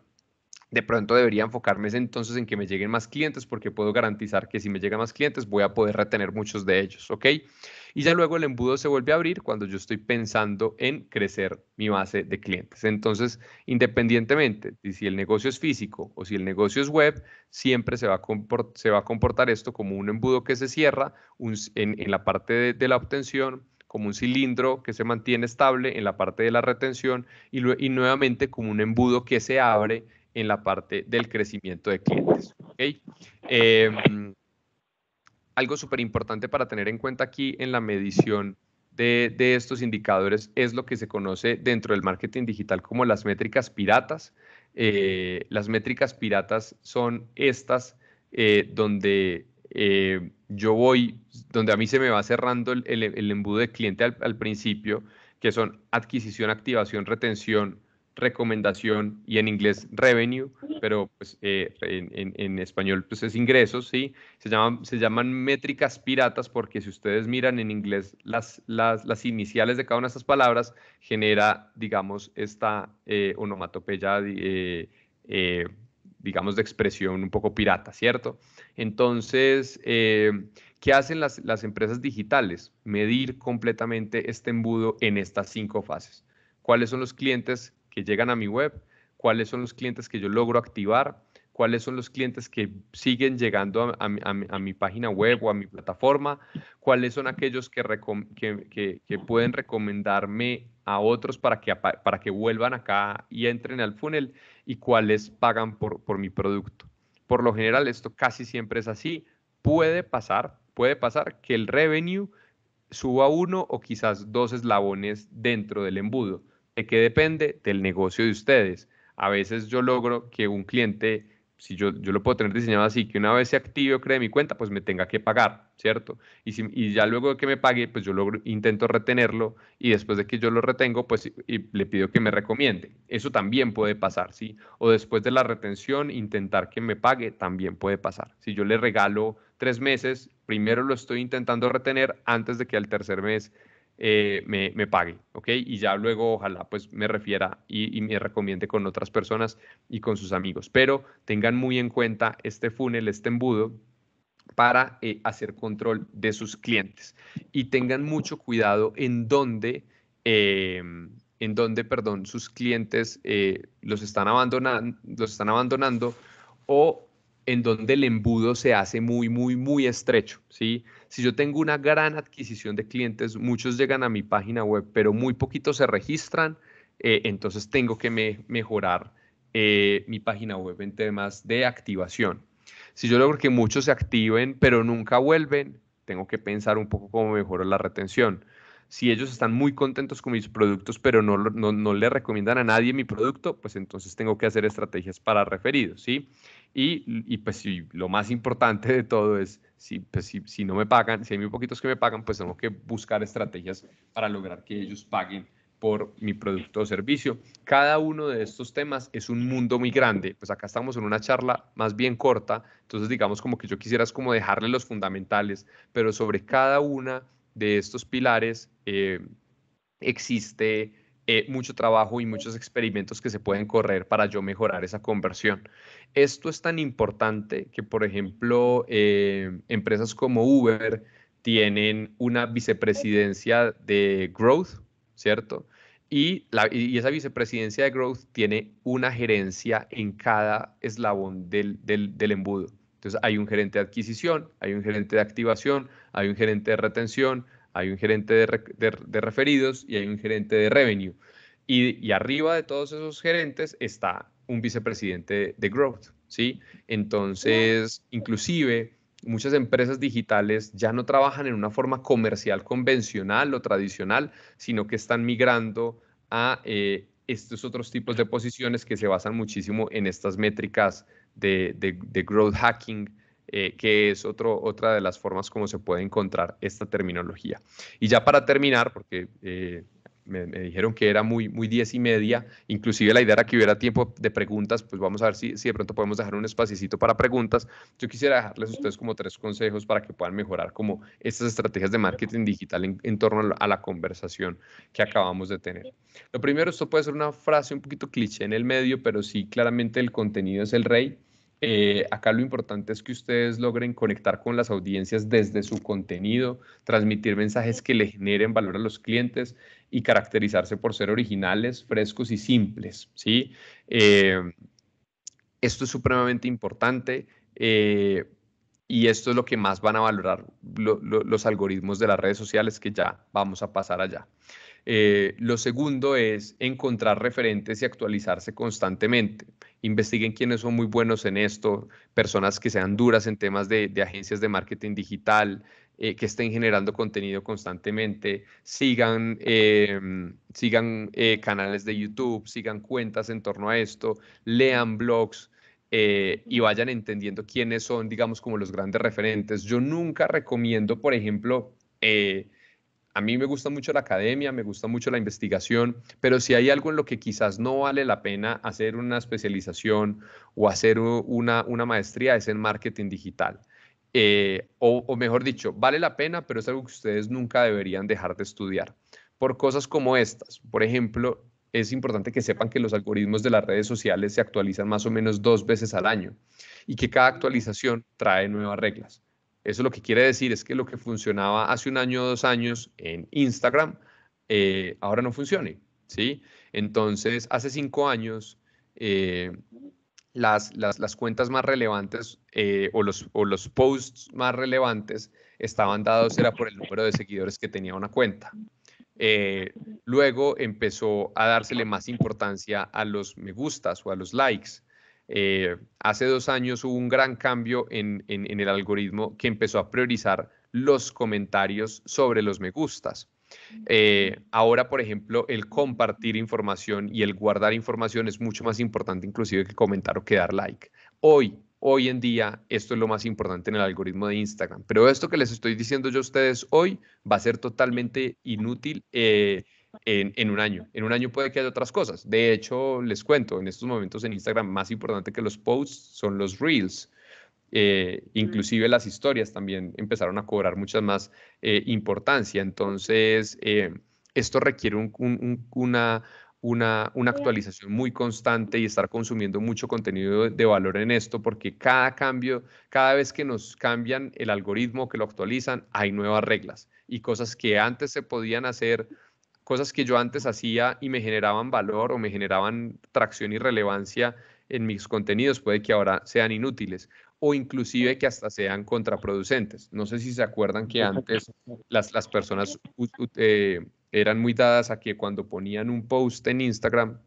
de pronto debería enfocarme entonces en que me lleguen más clientes porque puedo garantizar que si me llegan más clientes voy a poder retener muchos de ellos, ¿ok? Y ya luego el embudo se vuelve a abrir cuando yo estoy pensando en crecer mi base de clientes. Entonces, independientemente de si el negocio es físico o si el negocio es web, siempre se va a, comportar, se va a comportar esto como un embudo que se cierra en, la parte de, la obtención, como un cilindro que se mantiene estable en la parte de la retención y, nuevamente como un embudo que se abre en la parte del crecimiento de clientes. Em, algo súper importante para tener en cuenta aquí en la medición de, estos indicadores es lo que se conoce dentro del marketing digital como las métricas piratas. Eh, las métricas piratas son estas eh, donde eh, yo voy, donde a mí se me va cerrando el, embudo de cliente al, principio, que son adquisición, activación, retención, recomendación y en inglés revenue, pero pues eh, en, español pues es ingresos, ¿sí? Se llaman, métricas piratas porque si ustedes miran en inglés las, iniciales de cada una de estas palabras, genera, digamos, esta eh, onomatopeya, eh, digamos, de expresión un poco pirata, ¿cierto? Entonces, ¿qué hacen las, las empresas digitales? Medir completamente este embudo en estas cinco fases. ¿Cuáles son los clientes que llegan a mi web, cuáles son los clientes que yo logro activar, cuáles son los clientes que siguen llegando a, mi página web o a mi plataforma, cuáles son aquellos que, pueden recomendarme a otros para que, para que vuelvan acá y entren al funnel y cuáles pagan por, por mi producto. Por lo general, esto casi siempre es así. Puede pasar, puede pasar que el revenue suba uno o quizás dos eslabones dentro del embudo, de eh, qué depende del negocio de ustedes. A veces yo logro que un cliente, si yo, yo lo puedo tener diseñado así, que una vez se active cree mi cuenta, pues me tenga que pagar, ¿cierto? Y, si, ya luego de que me pague, pues yo logro, intento retenerlo y después de que yo lo retengo, pues le pido que me recomiende. Eso también puede pasar, ¿sí? O después de la retención, intentar que me pague también puede pasar. Si yo le regalo tres meses, primero lo estoy intentando retener antes de que al tercer mes eh, me, me, pague, ¿ok? Y ya luego ojalá pues me refiera y, me recomiende con otras personas y con sus amigos. Pero tengan muy en cuenta este funnel, este embudo para eh, hacer control de sus clientes. Y tengan mucho cuidado en dónde, em, en dónde, perdón, sus clientes eh, los, están abandonando, los están abandonando o en donde el embudo se hace muy, muy, muy estrecho. Si yo tengo una gran adquisición de clientes, muchos llegan a mi página web, pero muy poquitos se registran, eh, entonces tengo que mejorar eh, mi página web en temas de activación. Si yo logro que muchos se activen, pero nunca vuelven, tengo que pensar un poco cómo mejorar la retención. Si ellos están muy contentos con mis productos, pero no, no, le recomiendan a nadie mi producto, pues entonces tengo que hacer estrategias para referidos, ¿sí? Y, pues lo más importante de todo es, pues si, si, no me pagan, si hay muy poquitos que me pagan, pues tengo que buscar estrategias para lograr que ellos paguen por mi producto o servicio. Cada uno de estos temas es un mundo muy grande. Pues acá estamos en una charla más bien corta, entonces digamos como que yo quisiera es como dejarle los fundamentales, pero sobre cada una de estos pilares eh, existe eh, mucho trabajo y muchos experimentos que se pueden correr para yo mejorar esa conversión. Esto es tan importante que, por ejemplo, eh, empresas como Uber tienen una vicepresidencia de growth, ¿cierto? Y, esa vicepresidencia de growth tiene una gerencia en cada eslabón del embudo. Entonces hay un gerente de adquisición, hay un gerente de activación, hay un gerente de retención, hay un gerente de, de, referidos y hay un gerente de revenue. Y, arriba de todos esos gerentes está un vicepresidente de, growth, ¿sí? Entonces, inclusive muchas empresas digitales ya no trabajan en una forma comercial convencional o tradicional, sino que están migrando a eh, estos otros tipos de posiciones que se basan muchísimo en estas métricas de, de, growth hacking, eh, que es otra de las formas como se puede encontrar esta terminología. Y ya para terminar, porque eh, me, dijeron que era muy, muy diez y media. Inclusive la idea era que hubiera tiempo de preguntas, pues vamos a ver si, si de pronto podemos dejar un espacito para preguntas. Yo quisiera dejarles a ustedes como tres consejos para que puedan mejorar como estas estrategias de marketing digital en, en torno a la conversación que acabamos de tener. Lo primero, esto puede ser una frase un poquito cliché en el medio, pero sí claramente el contenido es el rey. Eh, acá lo importante es que ustedes logren conectar con las audiencias desde su contenido, transmitir mensajes que le generen valor a los clientes y caracterizarse por ser originales, frescos y simples. ¿sí? Eh, esto es supremamente importante eh, y esto es lo que más van a valorar los algoritmos de las redes sociales que ya vamos a pasar allá. Eh, lo segundo es encontrar referentes y actualizarse constantemente. Investiguen quiénes son muy buenos en esto, personas que sean duras en temas de, agencias de marketing digital, eh, que estén generando contenido constantemente, sigan, em, sigan eh, canales de YouTube, sigan cuentas en torno a esto, lean blogs, y vayan entendiendo quiénes son, digamos, como los grandes referentes. Yo nunca recomiendo, por ejemplo, a mí me gusta mucho la academia, me gusta mucho la investigación, pero si hay algo en lo que quizás no vale la pena hacer una especialización o hacer una, maestría es en marketing digital. Eh, o mejor dicho, vale la pena, pero es algo que ustedes nunca deberían dejar de estudiar por cosas como estas. Por ejemplo, es importante que sepan que los algoritmos de las redes sociales se actualizan más o menos dos veces al año y que cada actualización trae nuevas reglas. Eso lo que quiere decir es que lo que funcionaba hace un año o dos años en Instagram, eh, ahora no funciona. ¿sí? Entonces, hace cinco años, eh, las, cuentas más relevantes eh, o, los, posts más relevantes estaban dados era por el número de seguidores que tenía una cuenta. luego empezó a dársele más importancia a los me gustas o a los likes. Eh, hace dos años hubo un gran cambio en, el algoritmo que empezó a priorizar los comentarios sobre los me gustas. Eh, ahora, por ejemplo, el compartir información y el guardar información es mucho más importante inclusive que comentar o que dar like. Hoy, hoy en día, esto es lo más importante en el algoritmo de Instagram. Pero esto que les estoy diciendo yo a ustedes hoy va a ser totalmente inútil. Eh, en, un año. En un año puede que haya otras cosas. De hecho, les cuento, en estos momentos en Instagram más importante que los posts son los reels. Eh, mm. inclusive las historias también empezaron a cobrar mucha más eh, importancia. Entonces, eh, esto requiere una, una, una, actualización muy constante y estar consumiendo mucho contenido de valor en esto, porque cada cambio, cada vez que nos cambian el algoritmo, que lo actualizan, hay nuevas reglas y cosas que antes se podían hacer cosas que yo antes hacía y me generaban valor o me generaban tracción y relevancia en mis contenidos, puede que ahora sean inútiles o inclusive que hasta sean contraproducentes. No sé si se acuerdan que antes las, las personas eh, eran muy dadas a que cuando ponían un post en Instagram,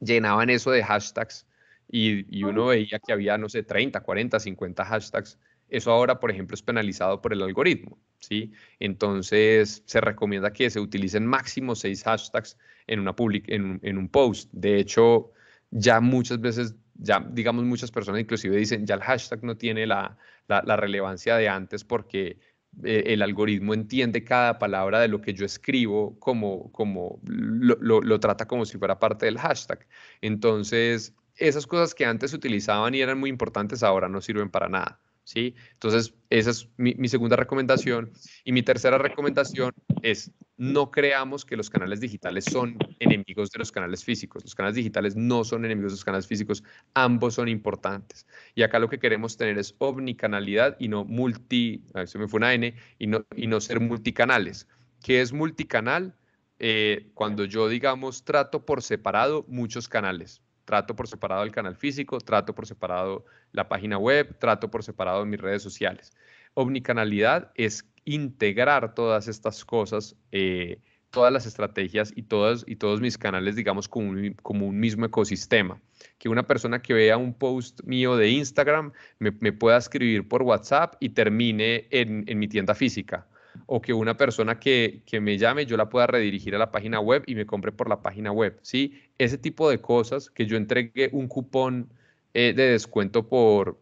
llenaban eso de hashtags y, y, uno veía que había, no sé, 30, 40, 50 hashtags eso ahora, por ejemplo, es penalizado por el algoritmo. ¿sí? Entonces, se recomienda que se utilicen máximo seis hashtags en, una en, un post. De hecho, ya muchas veces, ya digamos muchas personas inclusive dicen, ya el hashtag no tiene la, relevancia de antes porque eh, el algoritmo entiende cada palabra de lo que yo escribo como, como lo, lo trata como si fuera parte del hashtag. Entonces, esas cosas que antes utilizaban y eran muy importantes ahora no sirven para nada. Entonces, esa es mi, segunda recomendación. Y mi tercera recomendación es, no creamos que los canales digitales son enemigos de los canales físicos. Los canales digitales no son enemigos de los canales físicos, ambos son importantes. Y acá lo que queremos tener es omnicanalidad y no multi, se me fue una N, y no, y no ser multicanales. ¿Qué es multicanal? Eh, cuando yo, digamos, trato por separado muchos canales. Trato por separado el canal físico, trato por separado la página web, trato por separado mis redes sociales. Omnicanalidad es integrar todas estas cosas, eh, todas las estrategias y, todas, y todos mis canales, digamos, como un, mismo ecosistema. Que una persona que vea un post mío de Instagram me, pueda escribir por WhatsApp y termine en mi tienda física o que una persona que, me llame yo la pueda redirigir a la página web y me compre por la página web, ¿sí? Ese tipo de cosas, que yo entregue un cupón eh, de descuento por,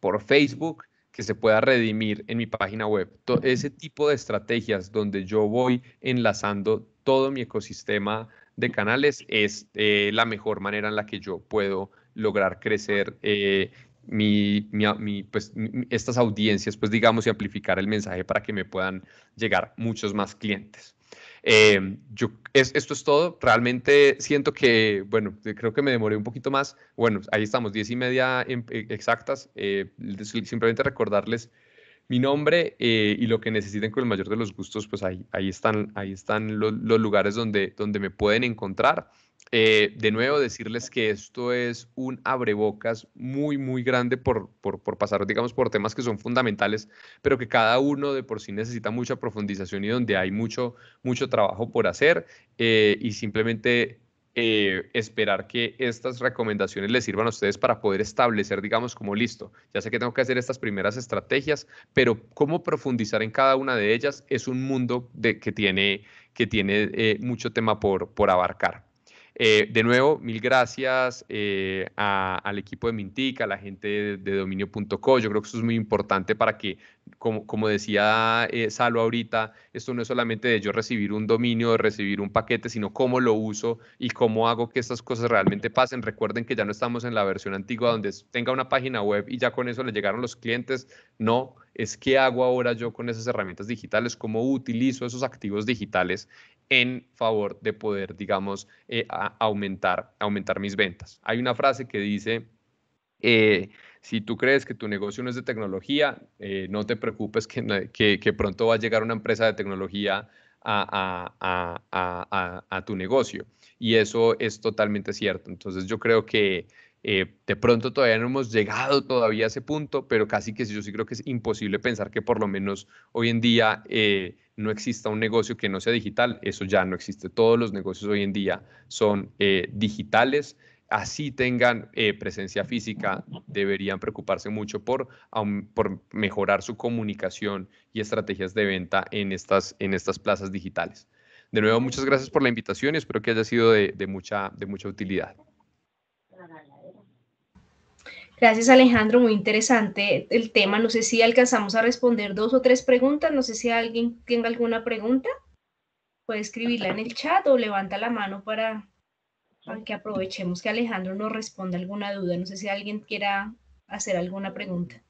por Facebook que se pueda redimir en mi página web. Todo ese tipo de estrategias donde yo voy enlazando todo mi ecosistema de canales es eh, la mejor manera en la que yo puedo lograr crecer eh, pues, estas audiencias, pues digamos, y amplificar el mensaje para que me puedan llegar muchos más clientes. Eh, yo, esto es todo. Realmente siento que, bueno, creo que me demoré un poquito más. Bueno, ahí estamos, diez y media eh, exactas. Eh, simplemente recordarles mi nombre y lo que necesiten con el mayor de los gustos, pues ahí, están, ahí están los, los lugares donde, donde me pueden encontrar. Eh, de nuevo, decirles que esto es un abrebocas muy, muy grande por, pasar, digamos, por temas que son fundamentales, pero que cada uno de por sí necesita mucha profundización y donde hay mucho, mucho trabajo por hacer eh, y simplemente eh, esperar que estas recomendaciones les sirvan a ustedes para poder establecer, digamos, como listo, ya sé que tengo que hacer estas primeras estrategias, pero cómo profundizar en cada una de ellas es un mundo que tiene, que tiene mucho tema por abarcar. Eh, de nuevo, mil gracias eh, al equipo de Mintic, a la gente de, dominio.co. Yo creo que eso es muy importante para que, como, decía eh, Salvo ahorita, esto no es solamente de yo recibir un dominio, de recibir un paquete, sino cómo lo uso y cómo hago que estas cosas realmente pasen. Recuerden que ya no estamos en la versión antigua donde tenga una página web y ya con eso le llegaron los clientes. No, es qué hago ahora yo con esas herramientas digitales, cómo utilizo esos activos digitales en favor de poder, digamos, eh, aumentar, aumentar mis ventas. Hay una frase que dice, eh, si tú crees que tu negocio no es de tecnología, eh, no te preocupes que, que, pronto va a llegar una empresa de tecnología a, tu negocio. Y eso es totalmente cierto. Entonces yo creo que eh, de pronto todavía no hemos llegado todavía a ese punto, pero casi que sí, yo sí creo que es imposible pensar que por lo menos hoy en día eh, no exista un negocio que no sea digital. Eso ya no existe. Todos los negocios hoy en día son eh, digitales. Así tengan presencia física, deberían preocuparse mucho por, por mejorar su comunicación y estrategias de venta en estas, en estas plazas digitales. De nuevo, muchas gracias por la invitación y espero que haya sido de, mucha, mucha utilidad. Gracias Alejandro, muy interesante el tema. No sé si alcanzamos a responder dos o tres preguntas. No sé si alguien tenga alguna pregunta. Puede escribirla en el chat o levanta la mano para, para que aprovechemos que Alejandro nos responda alguna duda. No sé si alguien quiera hacer alguna pregunta.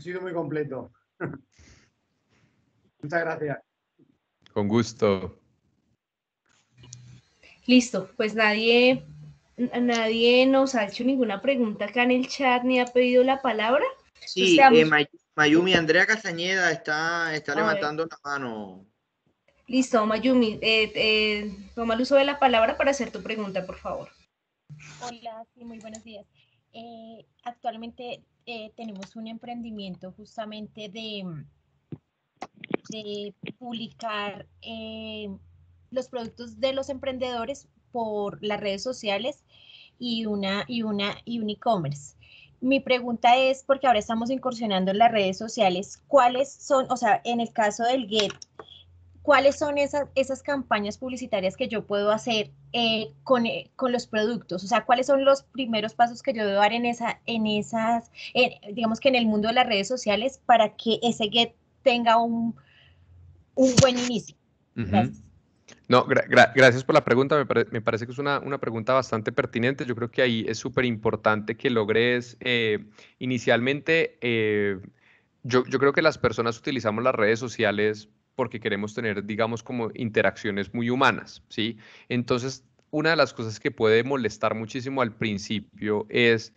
sido muy completo. Muchas gracias. Con gusto. Listo, pues nadie, nadie nos ha hecho ninguna pregunta acá en el chat ni ha pedido la palabra. Sí, eh, Mayumi, Andrea Castañeda está, está levantando la mano. Listo, Mayumi, eh, eh, toma el uso de la palabra para hacer tu pregunta, por favor. Hola, sí, muy buenos días. actualmente eh, tenemos un emprendimiento justamente de, publicar eh, los productos de los emprendedores por las redes sociales y una y una y un e-commerce. Mi pregunta es porque ahora estamos incursionando en las redes sociales, ¿cuáles son, o sea, en el caso del Get, cuáles son esas, esas campañas publicitarias que yo puedo hacer eh, con, eh, con, los productos, o sea, cuáles son los primeros pasos que yo debo dar en, esa, en esas, digamos que en el mundo de las redes sociales para que ese get tenga un, un buen inicio. Gracias. No, gracias por la pregunta, me, me parece que es una, una, pregunta bastante pertinente, yo creo que ahí es súper importante que logres eh, inicialmente... Yo, yo, creo que las personas utilizamos las redes sociales porque queremos tener, digamos, como interacciones muy humanas, ¿sí? Entonces, una de las cosas que puede molestar muchísimo al principio es,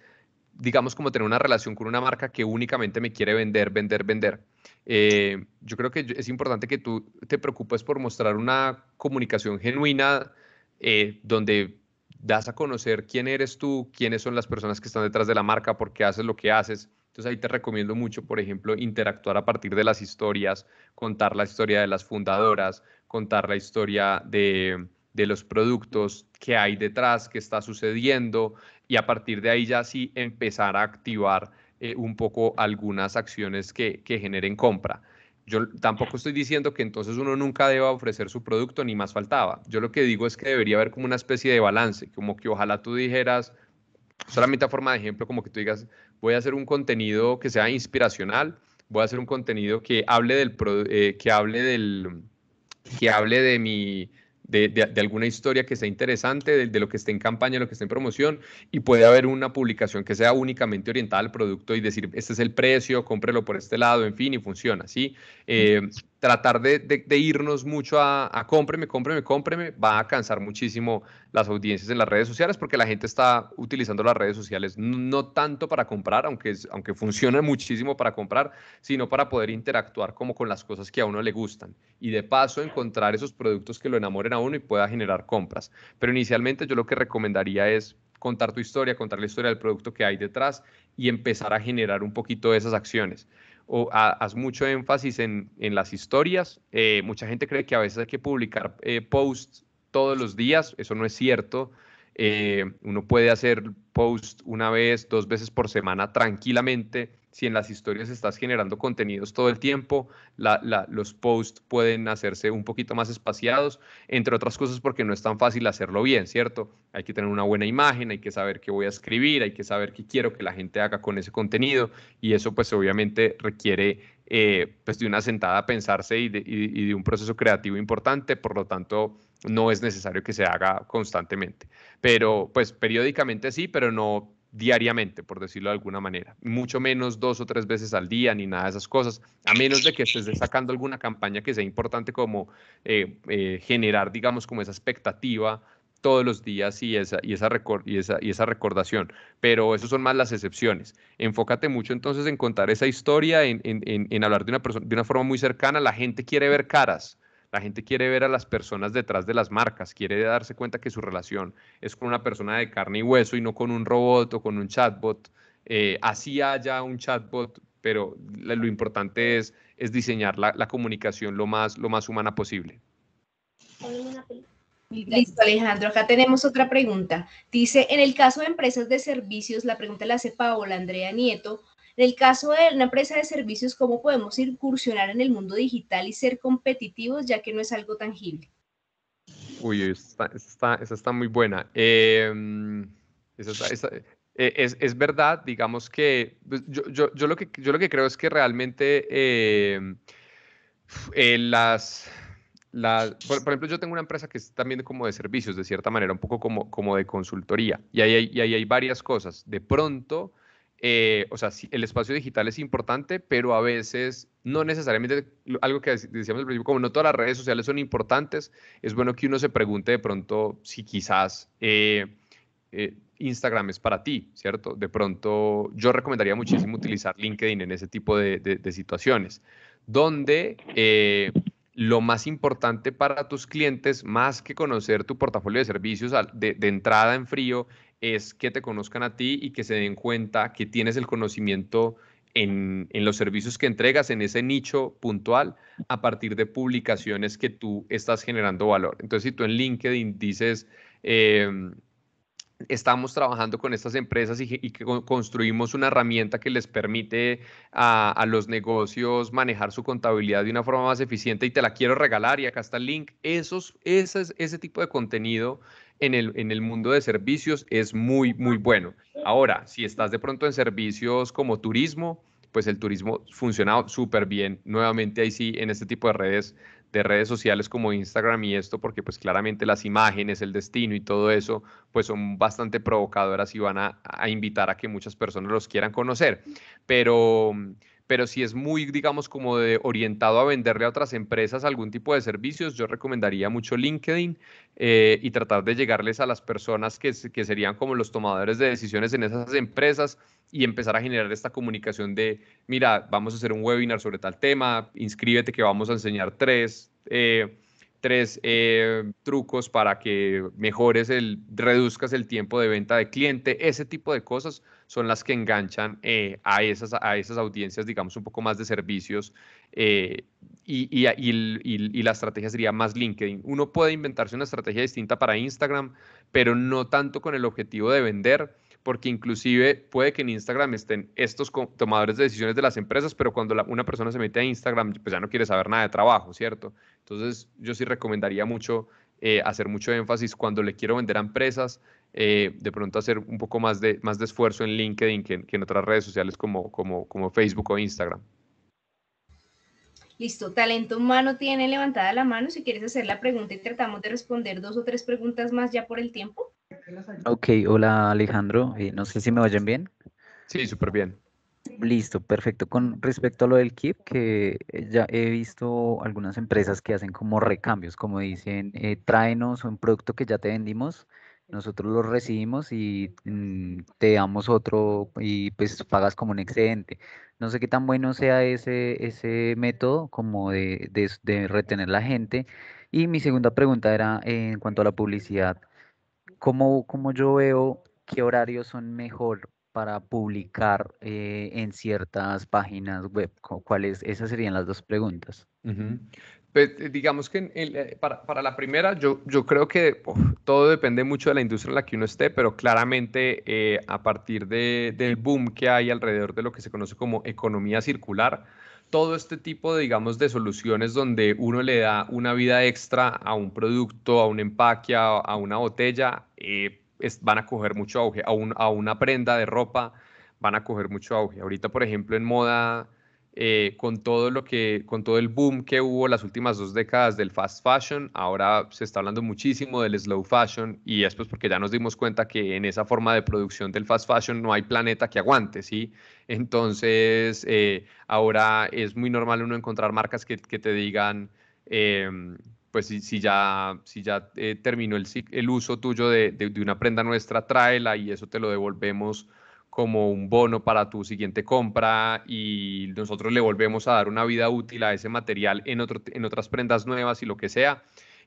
digamos, como tener una relación con una marca que únicamente me quiere vender, vender, vender. Eh, yo creo que es importante que tú te preocupes por mostrar una comunicación genuina eh, donde das a conocer quién eres tú, quiénes son las personas que están detrás de la marca, por qué haces lo que haces. Entonces ahí te recomiendo mucho, por ejemplo, interactuar a partir de las historias, contar la historia de las fundadoras, contar la historia de, de los productos que hay detrás, qué está sucediendo, y a partir de ahí ya sí empezar a activar eh, un poco algunas acciones que, que generen compra. Yo tampoco estoy diciendo que entonces uno nunca deba ofrecer su producto, ni más faltaba. Yo lo que digo es que debería haber como una especie de balance, como que ojalá tú dijeras, solamente a forma de ejemplo, como que tú digas, voy a hacer un contenido que sea inspiracional, voy a hacer un contenido que hable del, eh, que hable del, que hable de mi, de, alguna historia que sea interesante, de, lo que esté en campaña, lo que esté en promoción, y puede haber una publicación que sea únicamente orientada al producto y decir, este es el precio, cómprelo por este lado, en fin, y funciona, ¿sí? Eh, tratar de, irnos mucho a, cómpreme, cómpreme, cómpreme, va a cansar muchísimo las audiencias en las redes sociales porque la gente está utilizando las redes sociales no tanto para comprar, aunque, aunque funciona muchísimo para comprar, sino para poder interactuar como con las cosas que a uno le gustan y de paso encontrar esos productos que lo enamoren a uno y pueda generar compras. Pero inicialmente yo lo que recomendaría es contar tu historia, contar la historia del producto que hay detrás y empezar a generar un poquito de esas acciones o haz mucho énfasis en, en las historias. Eh, mucha gente cree que a veces hay que publicar eh, posts todos los días, eso no es cierto. Eh, uno puede hacer posts una vez, dos veces por semana tranquilamente si en las historias estás generando contenidos todo el tiempo, los posts pueden hacerse un poquito más espaciados, entre otras cosas porque no es tan fácil hacerlo bien, ¿cierto? Hay que tener una buena imagen, hay que saber qué voy a escribir, hay que saber qué quiero que la gente haga con ese contenido y eso pues obviamente requiere eh, pues de una sentada a pensarse y y de un proceso creativo importante, por lo tanto no es necesario que se haga constantemente, pero pues periódicamente sí, pero no diariamente, por decirlo de alguna manera. Mucho menos dos o tres veces al día, ni nada de esas cosas, a menos de que estés sacando alguna campaña que sea importante como eh, eh, generar, digamos, como esa expectativa todos los días y esa, y, esa y, esa, recordación. Pero eso son más las excepciones. Enfócate mucho entonces en contar esa historia, en, en hablar de una, persona, de una forma muy cercana. La gente quiere ver caras. La gente quiere ver a las personas detrás de las marcas, quiere darse cuenta que su relación es con una persona de carne y hueso y no con un robot o con un chatbot. Eh, así haya un chatbot, pero lo importante es, diseñar la, comunicación lo más, lo más humana posible. Listo, Alejandro. Acá tenemos otra pregunta. Dice, en el caso de empresas de servicios, la pregunta la hace Paola Andrea Nieto, en el caso de una empresa de servicios, ¿cómo podemos incursionar en el mundo digital y ser competitivos ya que no es algo tangible? Uy, esa está, muy buena. Em, e, es, verdad, digamos que pues, yo, lo que yo lo que creo es que realmente em, eh, las... por, ejemplo, yo tengo una empresa que es también como de servicios, de cierta manera, un poco como, como de consultoría, y hay, y ahí hay varias cosas. De pronto, eh, o sea, el espacio digital es importante, pero a veces no necesariamente, algo que decíamos al principio, como no todas las redes sociales son importantes, es bueno que uno se pregunte de pronto si quizás eh, eh, Instagram es para ti, ¿cierto? De pronto yo recomendaría muchísimo utilizar LinkedIn en ese tipo de, situaciones, donde lo más importante para tus clientes, más que conocer tu portafolio de servicios de, de entrada en frío, es que te conozcan a ti y que se den cuenta que tienes el conocimiento en, los servicios que entregas, en ese nicho puntual, a partir de publicaciones que tú estás generando valor. Entonces, si tú en LinkedIn dices, em, estamos trabajando con estas empresas y, que construimos una herramienta que les permite a, los negocios manejar su contabilidad de una forma más eficiente y te la quiero regalar y acá está el link, Esos, ese, ese tipo de contenido en el, en el mundo de servicios es muy, muy bueno. Ahora, si estás de pronto en servicios como turismo, pues el turismo funciona súper bien. Nuevamente ahí sí, en este tipo de redes, de redes sociales como Instagram y esto, porque pues claramente las imágenes, el destino y todo eso, pues son bastante provocadoras y van a, a invitar a que muchas personas los quieran conocer. Pero pero si es muy, digamos, como de orientado a venderle a otras empresas algún tipo de servicios, yo recomendaría mucho LinkedIn eh, y tratar de llegarles a las personas que, serían como los tomadores de decisiones en esas empresas y empezar a generar esta comunicación de, mira, vamos a hacer un webinar sobre tal tema, inscríbete que vamos a enseñar tres. Eh, tres eh, trucos para que mejores el, reduzcas el tiempo de venta de cliente, ese tipo de cosas son las que enganchan eh, a, esas, a esas audiencias, digamos, un poco más de servicios eh, y, y, la estrategia sería más LinkedIn. Uno puede inventarse una estrategia distinta para Instagram, pero no tanto con el objetivo de vender, porque inclusive puede que en Instagram estén estos tomadores de decisiones de las empresas, pero cuando una persona se mete a Instagram, pues ya no quiere saber nada de trabajo, ¿cierto? Entonces yo sí recomendaría mucho eh, hacer mucho énfasis cuando le quiero vender a empresas, eh, de pronto hacer un poco más de, más de esfuerzo en LinkedIn que, en otras redes sociales como, como, como Facebook o Instagram. Listo, talento humano tiene levantada la mano. Si quieres hacer la pregunta y tratamos de responder dos o tres preguntas más ya por el tiempo. Ok, hola Alejandro, eh, no sé si me oyen bien. Sí, súper bien. Listo, perfecto. Con respecto a lo del KIP, que ya he visto algunas empresas que hacen como recambios, como dicen, eh, tráenos un producto que ya te vendimos, nosotros lo recibimos y mm, te damos otro y pues pagas como un excedente. No sé qué tan bueno sea ese, ese método como de, retener la gente. Y mi segunda pregunta era en cuanto a la publicidad. ¿Cómo, yo veo qué horarios son mejor para publicar eh, en ciertas páginas web? ¿Cuáles? Esas serían las dos preguntas. Pues, eh, digamos que eh, para, la primera, yo, yo creo que todo depende mucho de la industria en la que uno esté, pero claramente a partir del boom que hay alrededor de lo que se conoce como economía circular, todo este tipo de, digamos, de soluciones donde uno le da una vida extra a un producto, a un empaque, a, una botella, eh, van a coger mucho auge, a, una prenda de ropa van a coger mucho auge. Ahorita, por ejemplo, en moda, eh, con todo lo que, con todo el boom que hubo las últimas dos décadas del fast fashion, ahora se está hablando muchísimo del slow fashion y es pues, porque ya nos dimos cuenta que en esa forma de producción del fast fashion no hay planeta que aguante, ¿sí? Entonces, eh, ahora es muy normal uno encontrar marcas que, te digan, em, pues si, ya, si ya eh, terminó el, uso tuyo de, una prenda nuestra, tráela y eso te lo devolvemos como un bono para tu siguiente compra y nosotros le volvemos a dar una vida útil a ese material en otras prendas nuevas y lo que sea.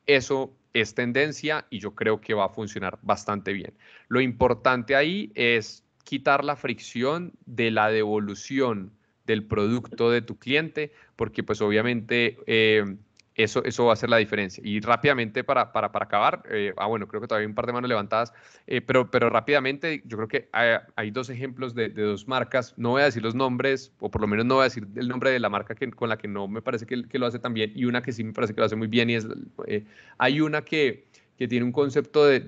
Eso es tendencia y yo creo que va a funcionar bastante bien. Lo importante ahí es quitar la fricción de la devolución del producto de tu cliente, porque pues obviamente eh, eso, eso va a ser la diferencia. Y rápidamente para, para, acabar, eh, ah, bueno, creo que todavía hay un par de manos levantadas, eh, pero, pero rápidamente yo creo que hay, dos ejemplos de, dos marcas, no voy a decir los nombres, o por lo menos no voy a decir el nombre de la marca con la que no me parece que, lo hace tan bien, y una que sí me parece que lo hace muy bien, y es, hay una que, que tiene un concepto de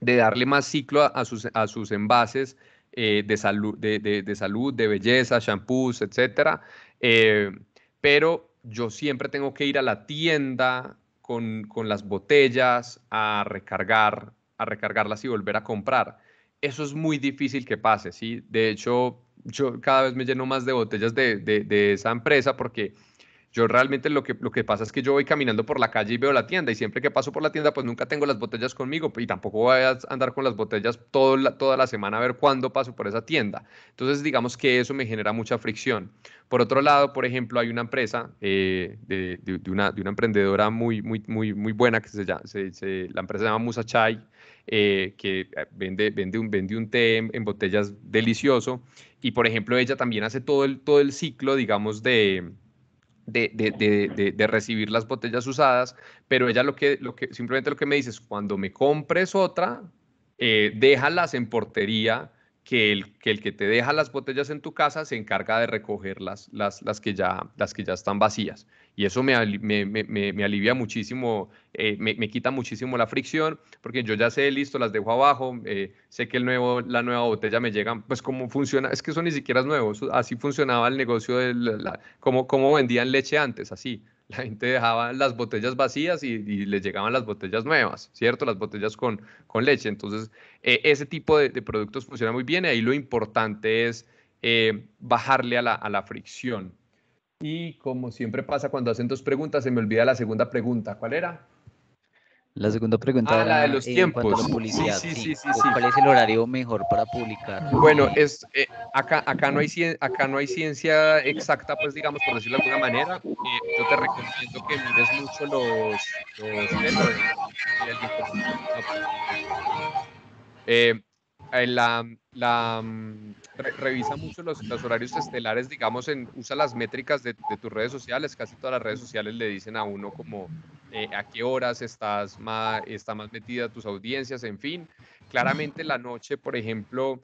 de darle más ciclo a, sus, a sus, envases eh, de, salud, de, salud, de belleza, shampoos, etc. Eh, pero yo siempre tengo que ir a la tienda con, las botellas a recargar, a recargarlas y volver a comprar. Eso es muy difícil que pase, ¿sí? De hecho, yo cada vez me lleno más de botellas de, de esa empresa porque yo realmente lo que, lo que pasa es que yo voy caminando por la calle y veo la tienda y siempre que paso por la tienda pues nunca tengo las botellas conmigo y tampoco voy a andar con las botellas toda la semana a ver cuándo paso por esa tienda. Entonces digamos que eso me genera mucha fricción. Por otro lado, por ejemplo, hay una empresa eh, de, de, una, de, emprendedora muy, muy, muy, muy buena que se llama, la empresa se llama Musa Chai. Eh, que eh, vende, vende, un, vende un té en, en, botellas delicioso. Y por ejemplo, ella también hace todo el, todo el ciclo, digamos, de, de, recibir las botellas usadas, pero ella lo que, lo que simplemente lo que me dice es, cuando me compres otra, eh, déjalas en portería que el, que te deja las botellas en tu casa se encarga de recoger las, que, ya, están vacías. Y eso me, alivia muchísimo, eh, me, quita muchísimo la fricción, porque yo ya sé, listo, las dejo abajo, eh, sé que el nuevo, la nueva botella me llega, pues cómo funciona, es que son ni siquiera es así funcionaba el negocio, de como vendían leche antes, así, la gente dejaba las botellas vacías y, les llegaban las botellas nuevas, ¿cierto? Las botellas con, con leche. Entonces, e, ese tipo de, productos funciona muy bien y ahí lo importante es eh, bajarle a la, a la fricción. Y como siempre pasa cuando hacen dos preguntas, se me olvida la segunda pregunta. ¿Cuál era? La segunda pregunta. Ah, era, la de los tiempos. publicidad, sí, sí, sí, ¿Cuál es el horario mejor para publicar? Bueno, es, eh, acá, acá, no hay, acá no hay ciencia exacta, pues digamos, por decirlo de alguna manera. Eh, yo te recomiendo que mires mucho los. los, eh, la, la mm, revisa mucho los, horarios estelares, digamos, en, usa las métricas de, tus redes sociales, casi todas las redes sociales le dicen a uno como eh, a qué horas estás más, está más metida tus audiencias, en fin. Claramente la noche, por ejemplo,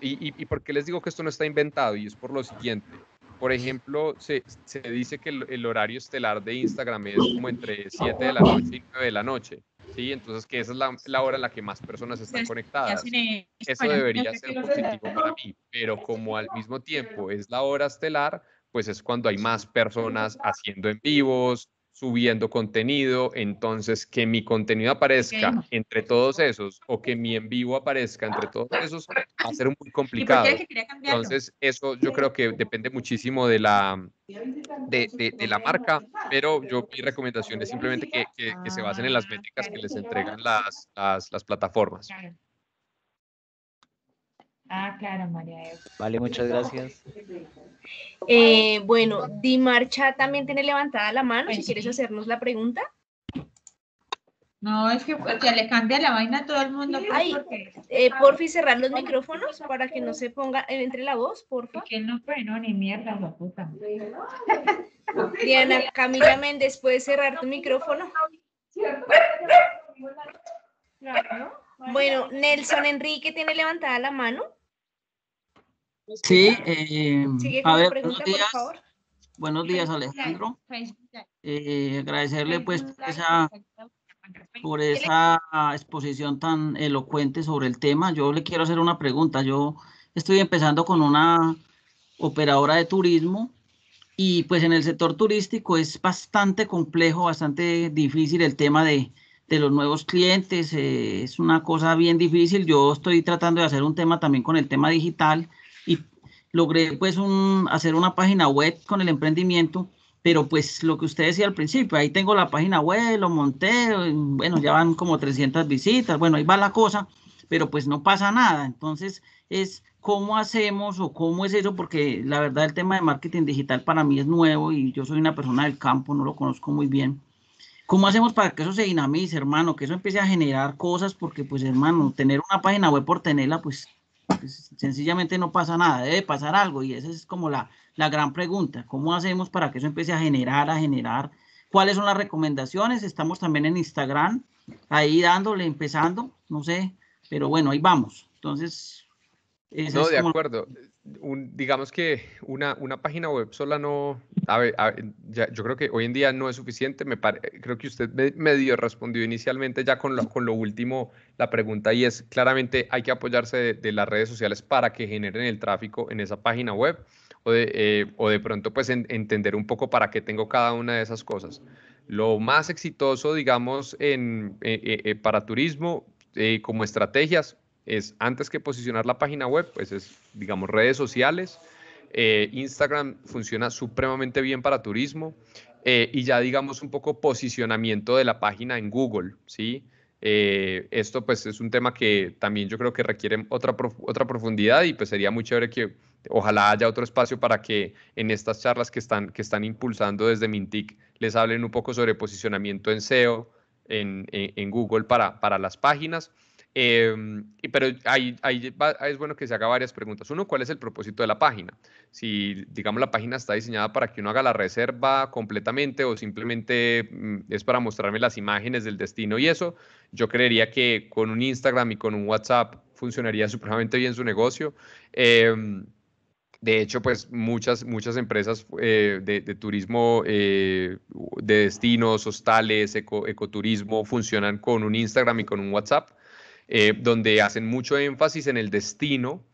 y, por qué les digo que esto no está inventado, y es por lo siguiente. Por ejemplo, se, dice que el, horario estelar de Instagram es como entre 7 de la noche y 9 de la noche ¿sí? Entonces, que esa es la, la, hora en la que más personas están conectadas. Eso debería ser positivo para mí, pero como al mismo tiempo es la hora estelar, pues es cuando hay más personas haciendo en vivos, subiendo contenido, entonces que mi contenido aparezca entre todos esos o que mi en vivo aparezca entre todos esos va a ser muy complicado. entonces eso yo creo que depende muchísimo de la, de, la marca, pero yo mi recomendación es simplemente que, se basen en las ah, métricas que les entregan las, las, las plataformas. Ah, claro, María Vale, muchas gracias. Eh, bueno, bueno, Dimarcha también tiene levantada la mano, pues si quieres hacernos la pregunta. No, es que le cambia la vaina a todo el mundo. por pues, Ay, eh, cerrar los micrófonos para que no se ponga, entre la voz, porfa. Que no pero pues, no, ni mierda, la puta. Diana Camila Méndez, ¿puedes cerrar tu micrófono? Bueno, Nelson Enrique tiene levantada la mano. Pues, sí, eh, a ver, buenos días. Buenos días, Alejandro. Eh, agradecerle pues por esa exposición tan elocuente sobre el tema. Yo le quiero hacer una pregunta. Yo estoy empezando con una operadora de turismo y pues en el sector turístico es bastante complejo, bastante difícil el tema de, los nuevos clientes. Eh, es una cosa bien difícil. Yo estoy tratando de hacer un tema también con el tema digital logré pues un, hacer una página web con el emprendimiento, pero pues lo que usted decía al principio, ahí tengo la página web, lo monté, bueno, ya van como 300 visitas, bueno, ahí va la cosa, pero pues no pasa nada. Entonces es cómo hacemos o cómo es eso, porque la verdad el tema de marketing digital para mí es nuevo y yo soy una persona del campo, no lo conozco muy bien. ¿Cómo hacemos para que eso se dinamice, hermano? Que eso empiece a generar cosas, porque pues hermano, tener una página web por tenerla, pues sencillamente no pasa nada, debe pasar algo y esa es como la, gran pregunta, ¿cómo hacemos para que eso empiece a generar, a generar? ¿Cuáles son las recomendaciones? Estamos también en Instagram, ahí dándole, empezando, no sé, pero bueno, ahí vamos. Entonces... No, de acuerdo digamos que una, una página web sola no, yo creo que hoy en día no es suficiente, me creo que usted medio respondió inicialmente ya con lo, con lo último la pregunta y es claramente hay que apoyarse de, las redes sociales para que generen el tráfico en esa página web o de, eh, o de pronto pues entender un poco para qué tengo cada una de esas cosas. Lo más exitoso, digamos, en, eh, eh, para turismo como estrategias es antes que posicionar la página web, pues es, digamos, redes sociales. Eh, Instagram funciona supremamente bien para turismo eh, y ya digamos un poco posicionamiento de la página en Google, ¿sí? Eh, esto pues es un tema que también yo creo que requiere otra, otra profundidad y pues sería muy chévere que ojalá haya otro espacio para que en estas charlas que están, que están impulsando desde Mintic les hablen un poco sobre posicionamiento en SEO, en, Google para las páginas. Em, pero ahí, es bueno que se haga varias preguntas. Uno, ¿cuál es el propósito de la página? Si, digamos, la página está diseñada para que uno haga la reserva completamente o simplemente mm, es para mostrarme las imágenes del destino y eso, yo creería que con un Instagram y con un WhatsApp funcionaría supremamente bien su negocio. Em, de hecho, pues muchas, muchas empresas eh, de, turismo, eh, de destinos, hostales, ecoturismo, funcionan con un Instagram y con un WhatsApp. Eh, donde hacen mucho énfasis en el destino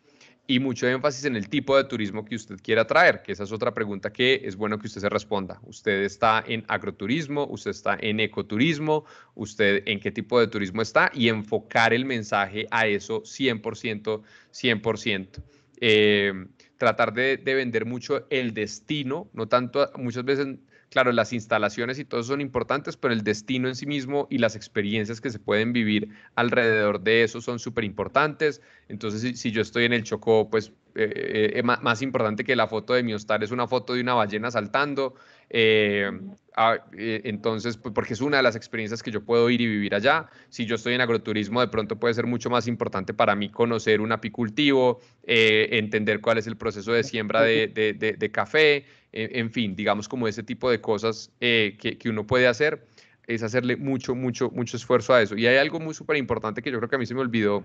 y mucho énfasis en el tipo de turismo que usted quiera traer, que esa es otra pregunta que es bueno que usted se responda. ¿Usted está en agroturismo? ¿Usted está en ecoturismo? ¿Usted en qué tipo de turismo está? Y enfocar el mensaje a eso 100%, 100%. Eh, tratar de, de, vender mucho el destino, no tanto, muchas veces claro, las instalaciones y todo eso son importantes, pero el destino en sí mismo y las experiencias que se pueden vivir alrededor de eso son súper importantes. Entonces, si, yo estoy en el Chocó, pues es eh, eh, eh, más importante que la foto de mi hostal es una foto de una ballena saltando. Eh, ah, eh, entonces, pues, porque es una de las experiencias que yo puedo ir y vivir allá. Si yo estoy en agroturismo, de pronto puede ser mucho más importante para mí conocer un apicultivo, eh, entender cuál es el proceso de siembra de, café, en fin, digamos como ese tipo de cosas que, uno puede hacer, es hacerle mucho, mucho, mucho esfuerzo a eso. Y hay algo muy súper importante que yo creo que a mí se me olvidó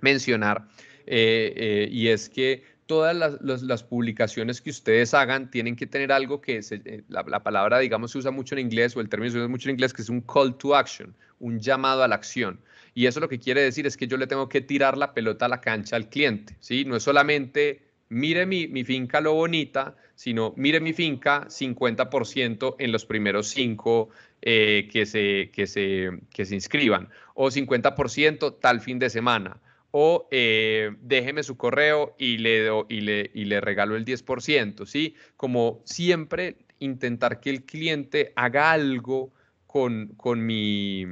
mencionar, y es que todas las, publicaciones que ustedes hagan tienen que tener algo que, es eh, la, palabra, digamos, se usa mucho en inglés o el término se usa mucho en inglés, que es un call to action, un llamado a la acción. Y eso lo que quiere decir es que yo le tengo que tirar la pelota a la cancha al cliente, ¿sí? No es solamente mire mi, mi finca lo bonita, sino mire mi finca 50% en los primeros cinco eh, que, se, que, se, que se inscriban o 50% tal fin de semana o eh, déjeme su correo y le, do, y, le, y le regalo el 10%, ¿sí? Como siempre, intentar que el cliente haga algo con, con, mi,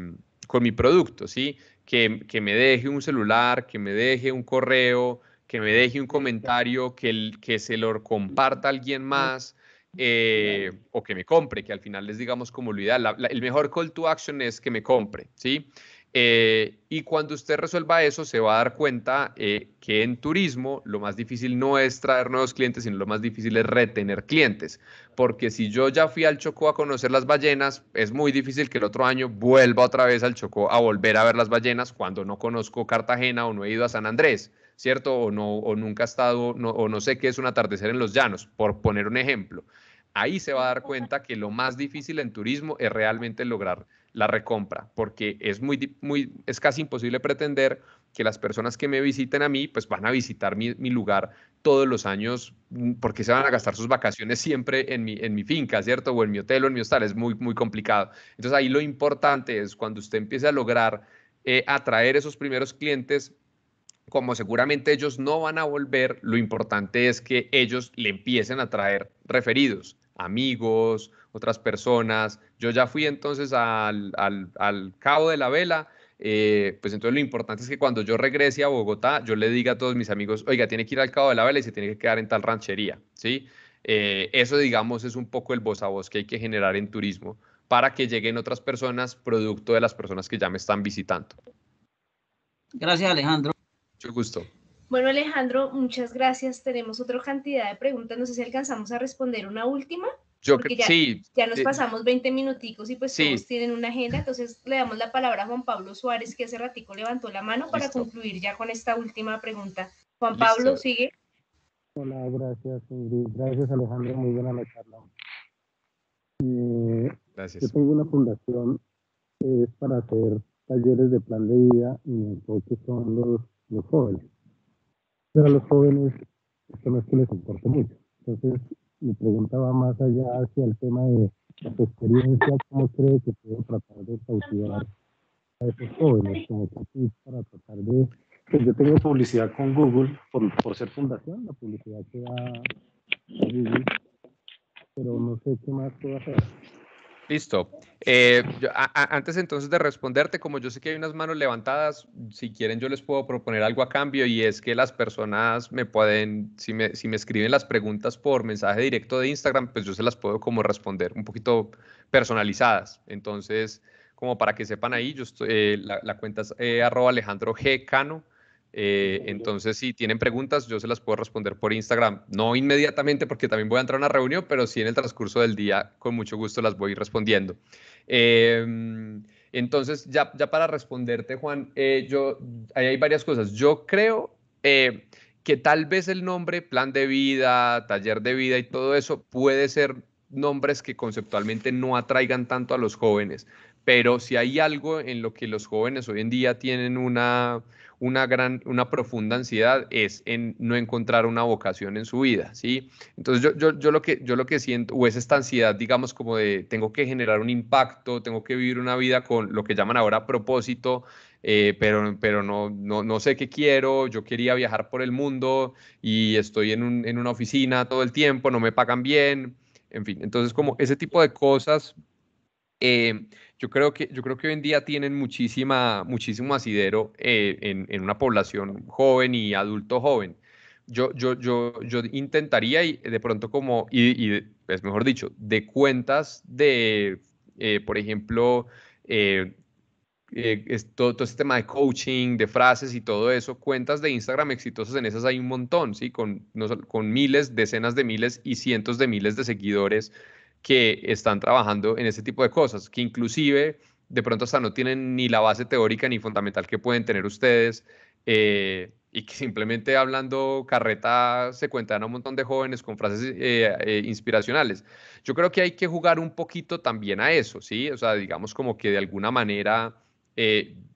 con mi producto, ¿sí? Que, me deje un celular, que me deje un correo, que me deje un comentario, que, que se lo comparta alguien más. Eh, o que me compre, que al final les digamos como lo ideal. el mejor call to action es que me compre, ¿sí? Eh, y cuando usted resuelva eso, se va a dar cuenta eh, que en turismo lo más difícil no es traer nuevos clientes, sino lo más difícil es retener clientes. Porque si yo ya fui al Chocó a conocer las ballenas, es muy difícil que el otro año vuelva otra vez al Chocó a volver a ver las ballenas cuando no conozco Cartagena o no he ido a San Andrés, ¿cierto? O, no, o nunca he estado, o no sé qué es un atardecer en los llanos, por poner un ejemplo. Ahí se va a dar cuenta que lo más difícil en turismo es realmente lograr la recompra, porque es, muy, muy, es casi imposible pretender que las personas que me visiten a mí, pues van a visitar mi, lugar todos los años, mm, porque se van a gastar sus vacaciones siempre en mi, finca, ¿cierto? O en mi hotel o en mi hostal, es muy, muy complicado. Entonces ahí lo importante es cuando usted empiece a lograr eh, atraer esos primeros clientes, como seguramente ellos no van a volver, lo importante es que ellos le empiecen a traer referidos amigos, otras personas. Yo ya fui entonces al, cabo de la vela. Eh, pues entonces lo importante es que cuando yo regrese a Bogotá, yo le diga a todos mis amigos, oiga, tiene que ir al cabo de la vela y se tiene que quedar en tal ranchería, ¿sí? Eh, eso, digamos, es un poco el voz a voz que hay que generar en turismo para que lleguen otras personas, producto de las personas que ya me están visitando. Gracias, Alejandro. Mucho gusto. Bueno, Alejandro, muchas gracias. Tenemos otra cantidad de preguntas. No sé si alcanzamos a responder una última. Yo creo que Ya nos eh, pasamos 20 minuticos y pues todos tienen una agenda. Entonces le damos la palabra a Juan Pablo Suárez, que hace ratico levantó la mano para concluir ya con esta última pregunta. Juan Pablo, sigue. Hola, gracias Gracias Alejandro, muy buena la charla. Eh, gracias. Yo tengo una fundación para hacer talleres de plan de vida y mi coche son los jóvenes pero a los jóvenes esto no es que les importe mucho. Entonces, me preguntaba más allá hacia el tema de la experiencia, cómo cree que puedo tratar de cautivar a esos jóvenes, como para tratar de... Pues, yo tengo publicidad con Google, por, por ser fundación, la publicidad que da Google, pero no sé qué más puedo hacer. Listo. Eh, antes entonces de responderte, como yo sé que hay unas manos levantadas, si quieren yo les puedo proponer algo a cambio y es que las personas me pueden, si me, escriben las preguntas por mensaje directo de Instagram, pues yo se las puedo como responder un poquito personalizadas. Entonces, como para que sepan ahí, yo estoy, eh, la, cuenta es eh, Alejandro G. Cano eh, entonces, si tienen preguntas, yo se las puedo responder por Instagram. No inmediatamente porque también voy a entrar a una reunión, pero sí en el transcurso del día, con mucho gusto las voy respondiendo. Em, entonces, ya, para responderte, Juan, eh, yo, hay varias cosas. Yo creo eh, que tal vez el nombre, plan de vida, taller de vida y todo eso puede ser nombres que conceptualmente no atraigan tanto a los jóvenes, pero si hay algo en lo que los jóvenes hoy en día tienen una, una gran, una profunda ansiedad es en no encontrar una vocación en su vida, ¿sí? Entonces yo, yo, lo, que, yo lo que siento, o es esta ansiedad, digamos, como de tengo que generar un impacto, tengo que vivir una vida con lo que llaman ahora propósito, eh, pero, pero no, no, sé qué quiero, yo quería viajar por el mundo y estoy en, en una oficina todo el tiempo, no me pagan bien, en fin, entonces como ese tipo de cosas eh, yo creo que, yo creo que hoy en día tienen muchísima, muchísimo asidero eh, en, en, una población joven y adulto joven. Yo, yo, yo, yo intentaría y de pronto como, y, es pues mejor dicho, de cuentas de, eh, por ejemplo, eh, es todo, este tema de coaching, de frases y todo eso, cuentas de Instagram exitosas en esas hay un montón, ¿sí? Con, con miles, decenas de miles y cientos de miles de seguidores que están trabajando en ese tipo de cosas, que inclusive de pronto hasta no tienen ni la base teórica ni fundamental que pueden tener ustedes eh, y que simplemente hablando carreta se cuentan a un montón de jóvenes con frases eh, eh, inspiracionales. Yo creo que hay que jugar un poquito también a eso, ¿sí? O sea, digamos como que de alguna manera...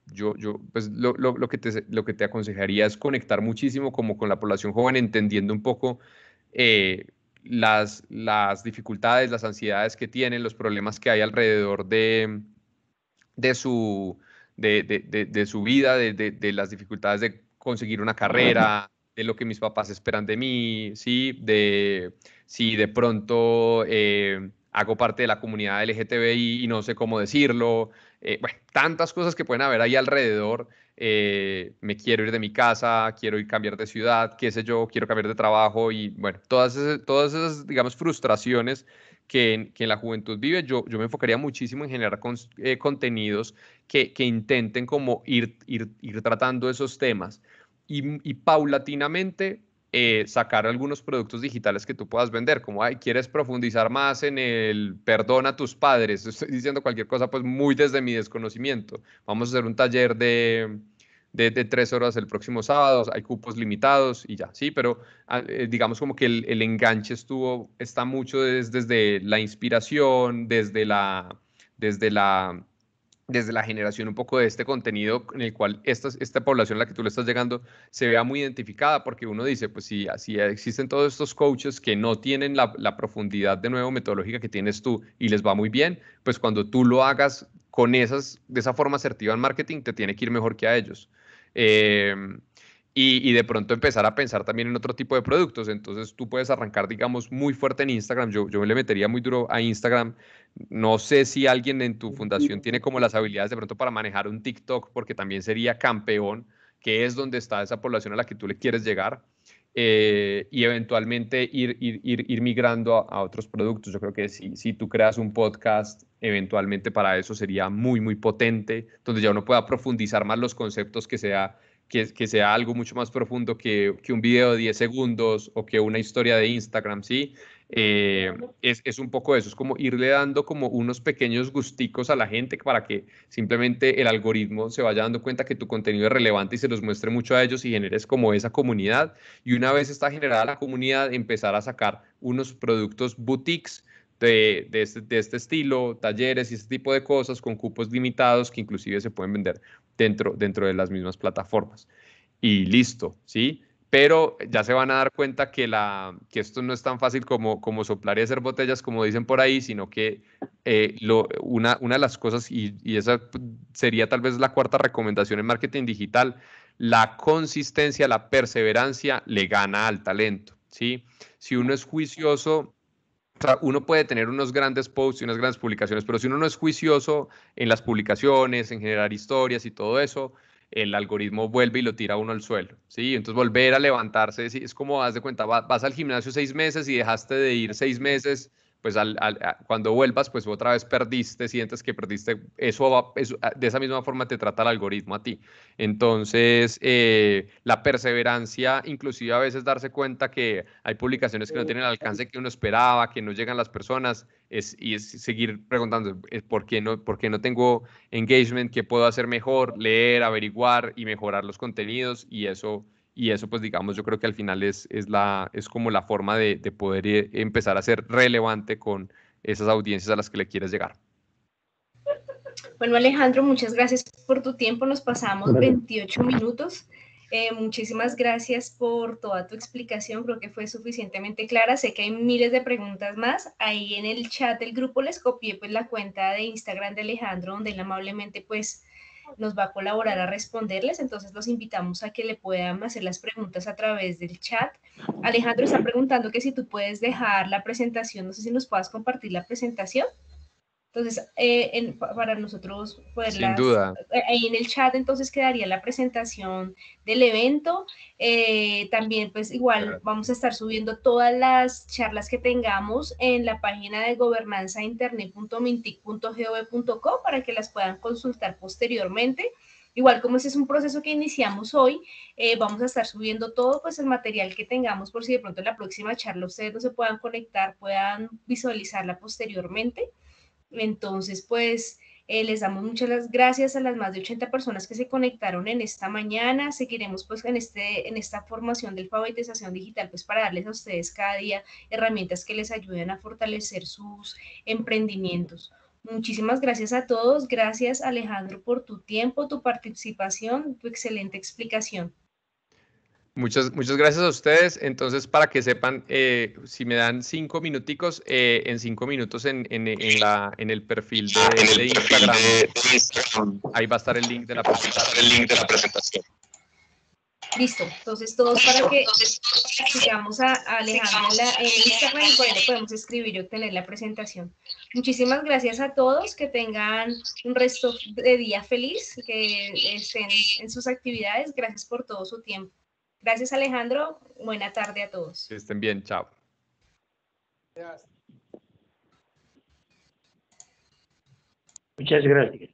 yo, yo pues lo, que te, lo que te aconsejaría es conectar muchísimo como con la población joven, entendiendo un poco las, dificultades, las ansiedades que tienen, los problemas que hay alrededor de, de, su, de, su vida, de, las dificultades de conseguir una carrera, de lo que mis papás esperan de mí, ¿sí? de si de pronto eh, hago parte de la comunidad LGTBI y no sé cómo decirlo, eh, bueno, tantas cosas que pueden haber ahí alrededor. Eh, me quiero ir de mi casa, quiero ir cambiar de ciudad, qué sé yo, quiero cambiar de trabajo y bueno, todas esas, todas esas digamos, frustraciones que la juventud vive, yo, yo me enfocaría muchísimo en generar eh, contenidos que, intenten como ir, ir, ir tratando esos temas y paulatinamente eh, sacar algunos productos digitales que tú puedas vender, como Ay, quieres profundizar más en el perdón a tus padres. Estoy diciendo cualquier cosa, pues muy desde mi desconocimiento. Vamos a hacer un taller de, de, tres horas el próximo sábado, hay cupos limitados y ya, sí, pero ah, eh, digamos como que el, enganche estuvo, está mucho desde, desde la inspiración, desde la, desde la desde la generación un poco de este contenido en el cual esta, esta población a la que tú le estás llegando se vea muy identificada, porque uno dice, pues si así existen todos estos coaches que no tienen la, profundidad de nuevo metodológica que tienes tú y les va muy bien, pues cuando tú lo hagas con esas, de esa forma asertiva en marketing, te tiene que ir mejor que a ellos. Em, y, de pronto empezar a pensar también en otro tipo de productos. Entonces tú puedes arrancar, digamos, muy fuerte en Instagram. Yo, yo me le metería muy duro a Instagram. No sé si alguien en tu fundación tiene como las habilidades de pronto para manejar un TikTok, porque también sería campeón, que es donde está esa población a la que tú le quieres llegar. Eh, y eventualmente ir, ir, migrando a, otros productos. Yo creo que si, si tú creas un podcast, eventualmente para eso sería muy, muy potente, donde ya uno pueda profundizar más los conceptos que sea que, sea algo mucho más profundo que, un video de 10 segundos o que una historia de Instagram, ¿sí? Eh, es, un poco eso, es como irle dando como unos pequeños gusticos a la gente para que simplemente el algoritmo se vaya dando cuenta que tu contenido es relevante y se los muestre mucho a ellos y generes como esa comunidad. Y una vez está generada la comunidad, empezar a sacar unos productos boutiques de, este, de, este, estilo, talleres y ese tipo de cosas con cupos limitados que inclusive se pueden vender dentro, dentro de las mismas plataformas. Y listo, ¿sí? Pero ya se van a dar cuenta que, la, que esto no es tan fácil como, como soplar y hacer botellas, como dicen por ahí, sino que eh, lo, una, una de las cosas, y, y esa sería tal vez la cuarta recomendación en marketing digital, la consistencia, la perseverancia le gana al talento. ¿sí? Si uno es juicioso uno puede tener unos grandes posts y unas grandes publicaciones, pero si uno no es juicioso en las publicaciones, en generar historias y todo eso, el algoritmo vuelve y lo tira uno al suelo, ¿sí? Entonces volver a levantarse, es como, haz de cuenta, vas al gimnasio seis meses y dejaste de ir seis meses, pues al, cuando vuelvas, pues otra vez perdiste, sientes que perdiste, eso, de esa misma forma te trata el algoritmo a ti. Entonces, eh, la perseverancia, inclusive a veces darse cuenta que hay publicaciones que no tienen el alcance que uno esperaba, que no llegan las personas, y seguir preguntando, eh, ¿por qué, no, ¿por qué no tengo engagement? ¿Qué puedo hacer mejor? Leer, averiguar y mejorar los contenidos, y eso y eso pues digamos yo creo que al final es, es, la, es como la forma de, de poder eh, empezar a ser relevante con esas audiencias a las que le quieres llegar. Bueno Alejandro, muchas gracias por tu tiempo, nos pasamos 28 minutos. Eh, muchísimas gracias por toda tu explicación, creo que fue suficientemente clara. Sé que hay miles de preguntas más. Ahí en el chat del grupo les copié pues la cuenta de Instagram de Alejandro, donde él amablemente pues nos va a colaborar a responderles. Entonces los invitamos a que le puedan hacer las preguntas a través del chat. Alejandro está preguntando que si tú puedes dejar la presentación, no sé si nos puedas compartir la presentación. Entonces, eh, para nosotros poderlas... Pues, eh, ahí en el chat entonces quedaría la presentación del evento. Eh, también pues igual vamos a estar subiendo todas las charlas que tengamos en la página de gobernanzainternet.mintic.gov.co para que las puedan consultar posteriormente. Igual como ese es un proceso que iniciamos hoy, vamos a estar subiendo todo pues el material que tengamos por si de pronto en la próxima charla ustedes no se puedan conectar, puedan visualizarla posteriormente. Entonces, pues eh, les damos muchas las gracias a las más de 80 personas que se conectaron en esta mañana. Seguiremos pues en, este, en esta formación de alfabetización digital pues para darles a ustedes cada día herramientas que les ayuden a fortalecer sus emprendimientos. Muchísimas gracias a todos. Gracias Alejandro por tu tiempo, tu participación, tu excelente explicación. Muchas, muchas gracias a ustedes. Entonces, para que sepan, eh, si me dan cinco minuticos, eh, en cinco minutos en, en, el perfil de, Instagram, ahí va a estar el link de la presentación. Listo, entonces todos para que sigamos a, a en, Instagram podemos escribir y obtener la presentación. Muchísimas gracias a todos, que tengan un resto de día feliz, que estén en sus actividades. Gracias por todo su tiempo. Gracias Alejandro, buena tarde a todos. Que estén bien, chao. Muchas gracias.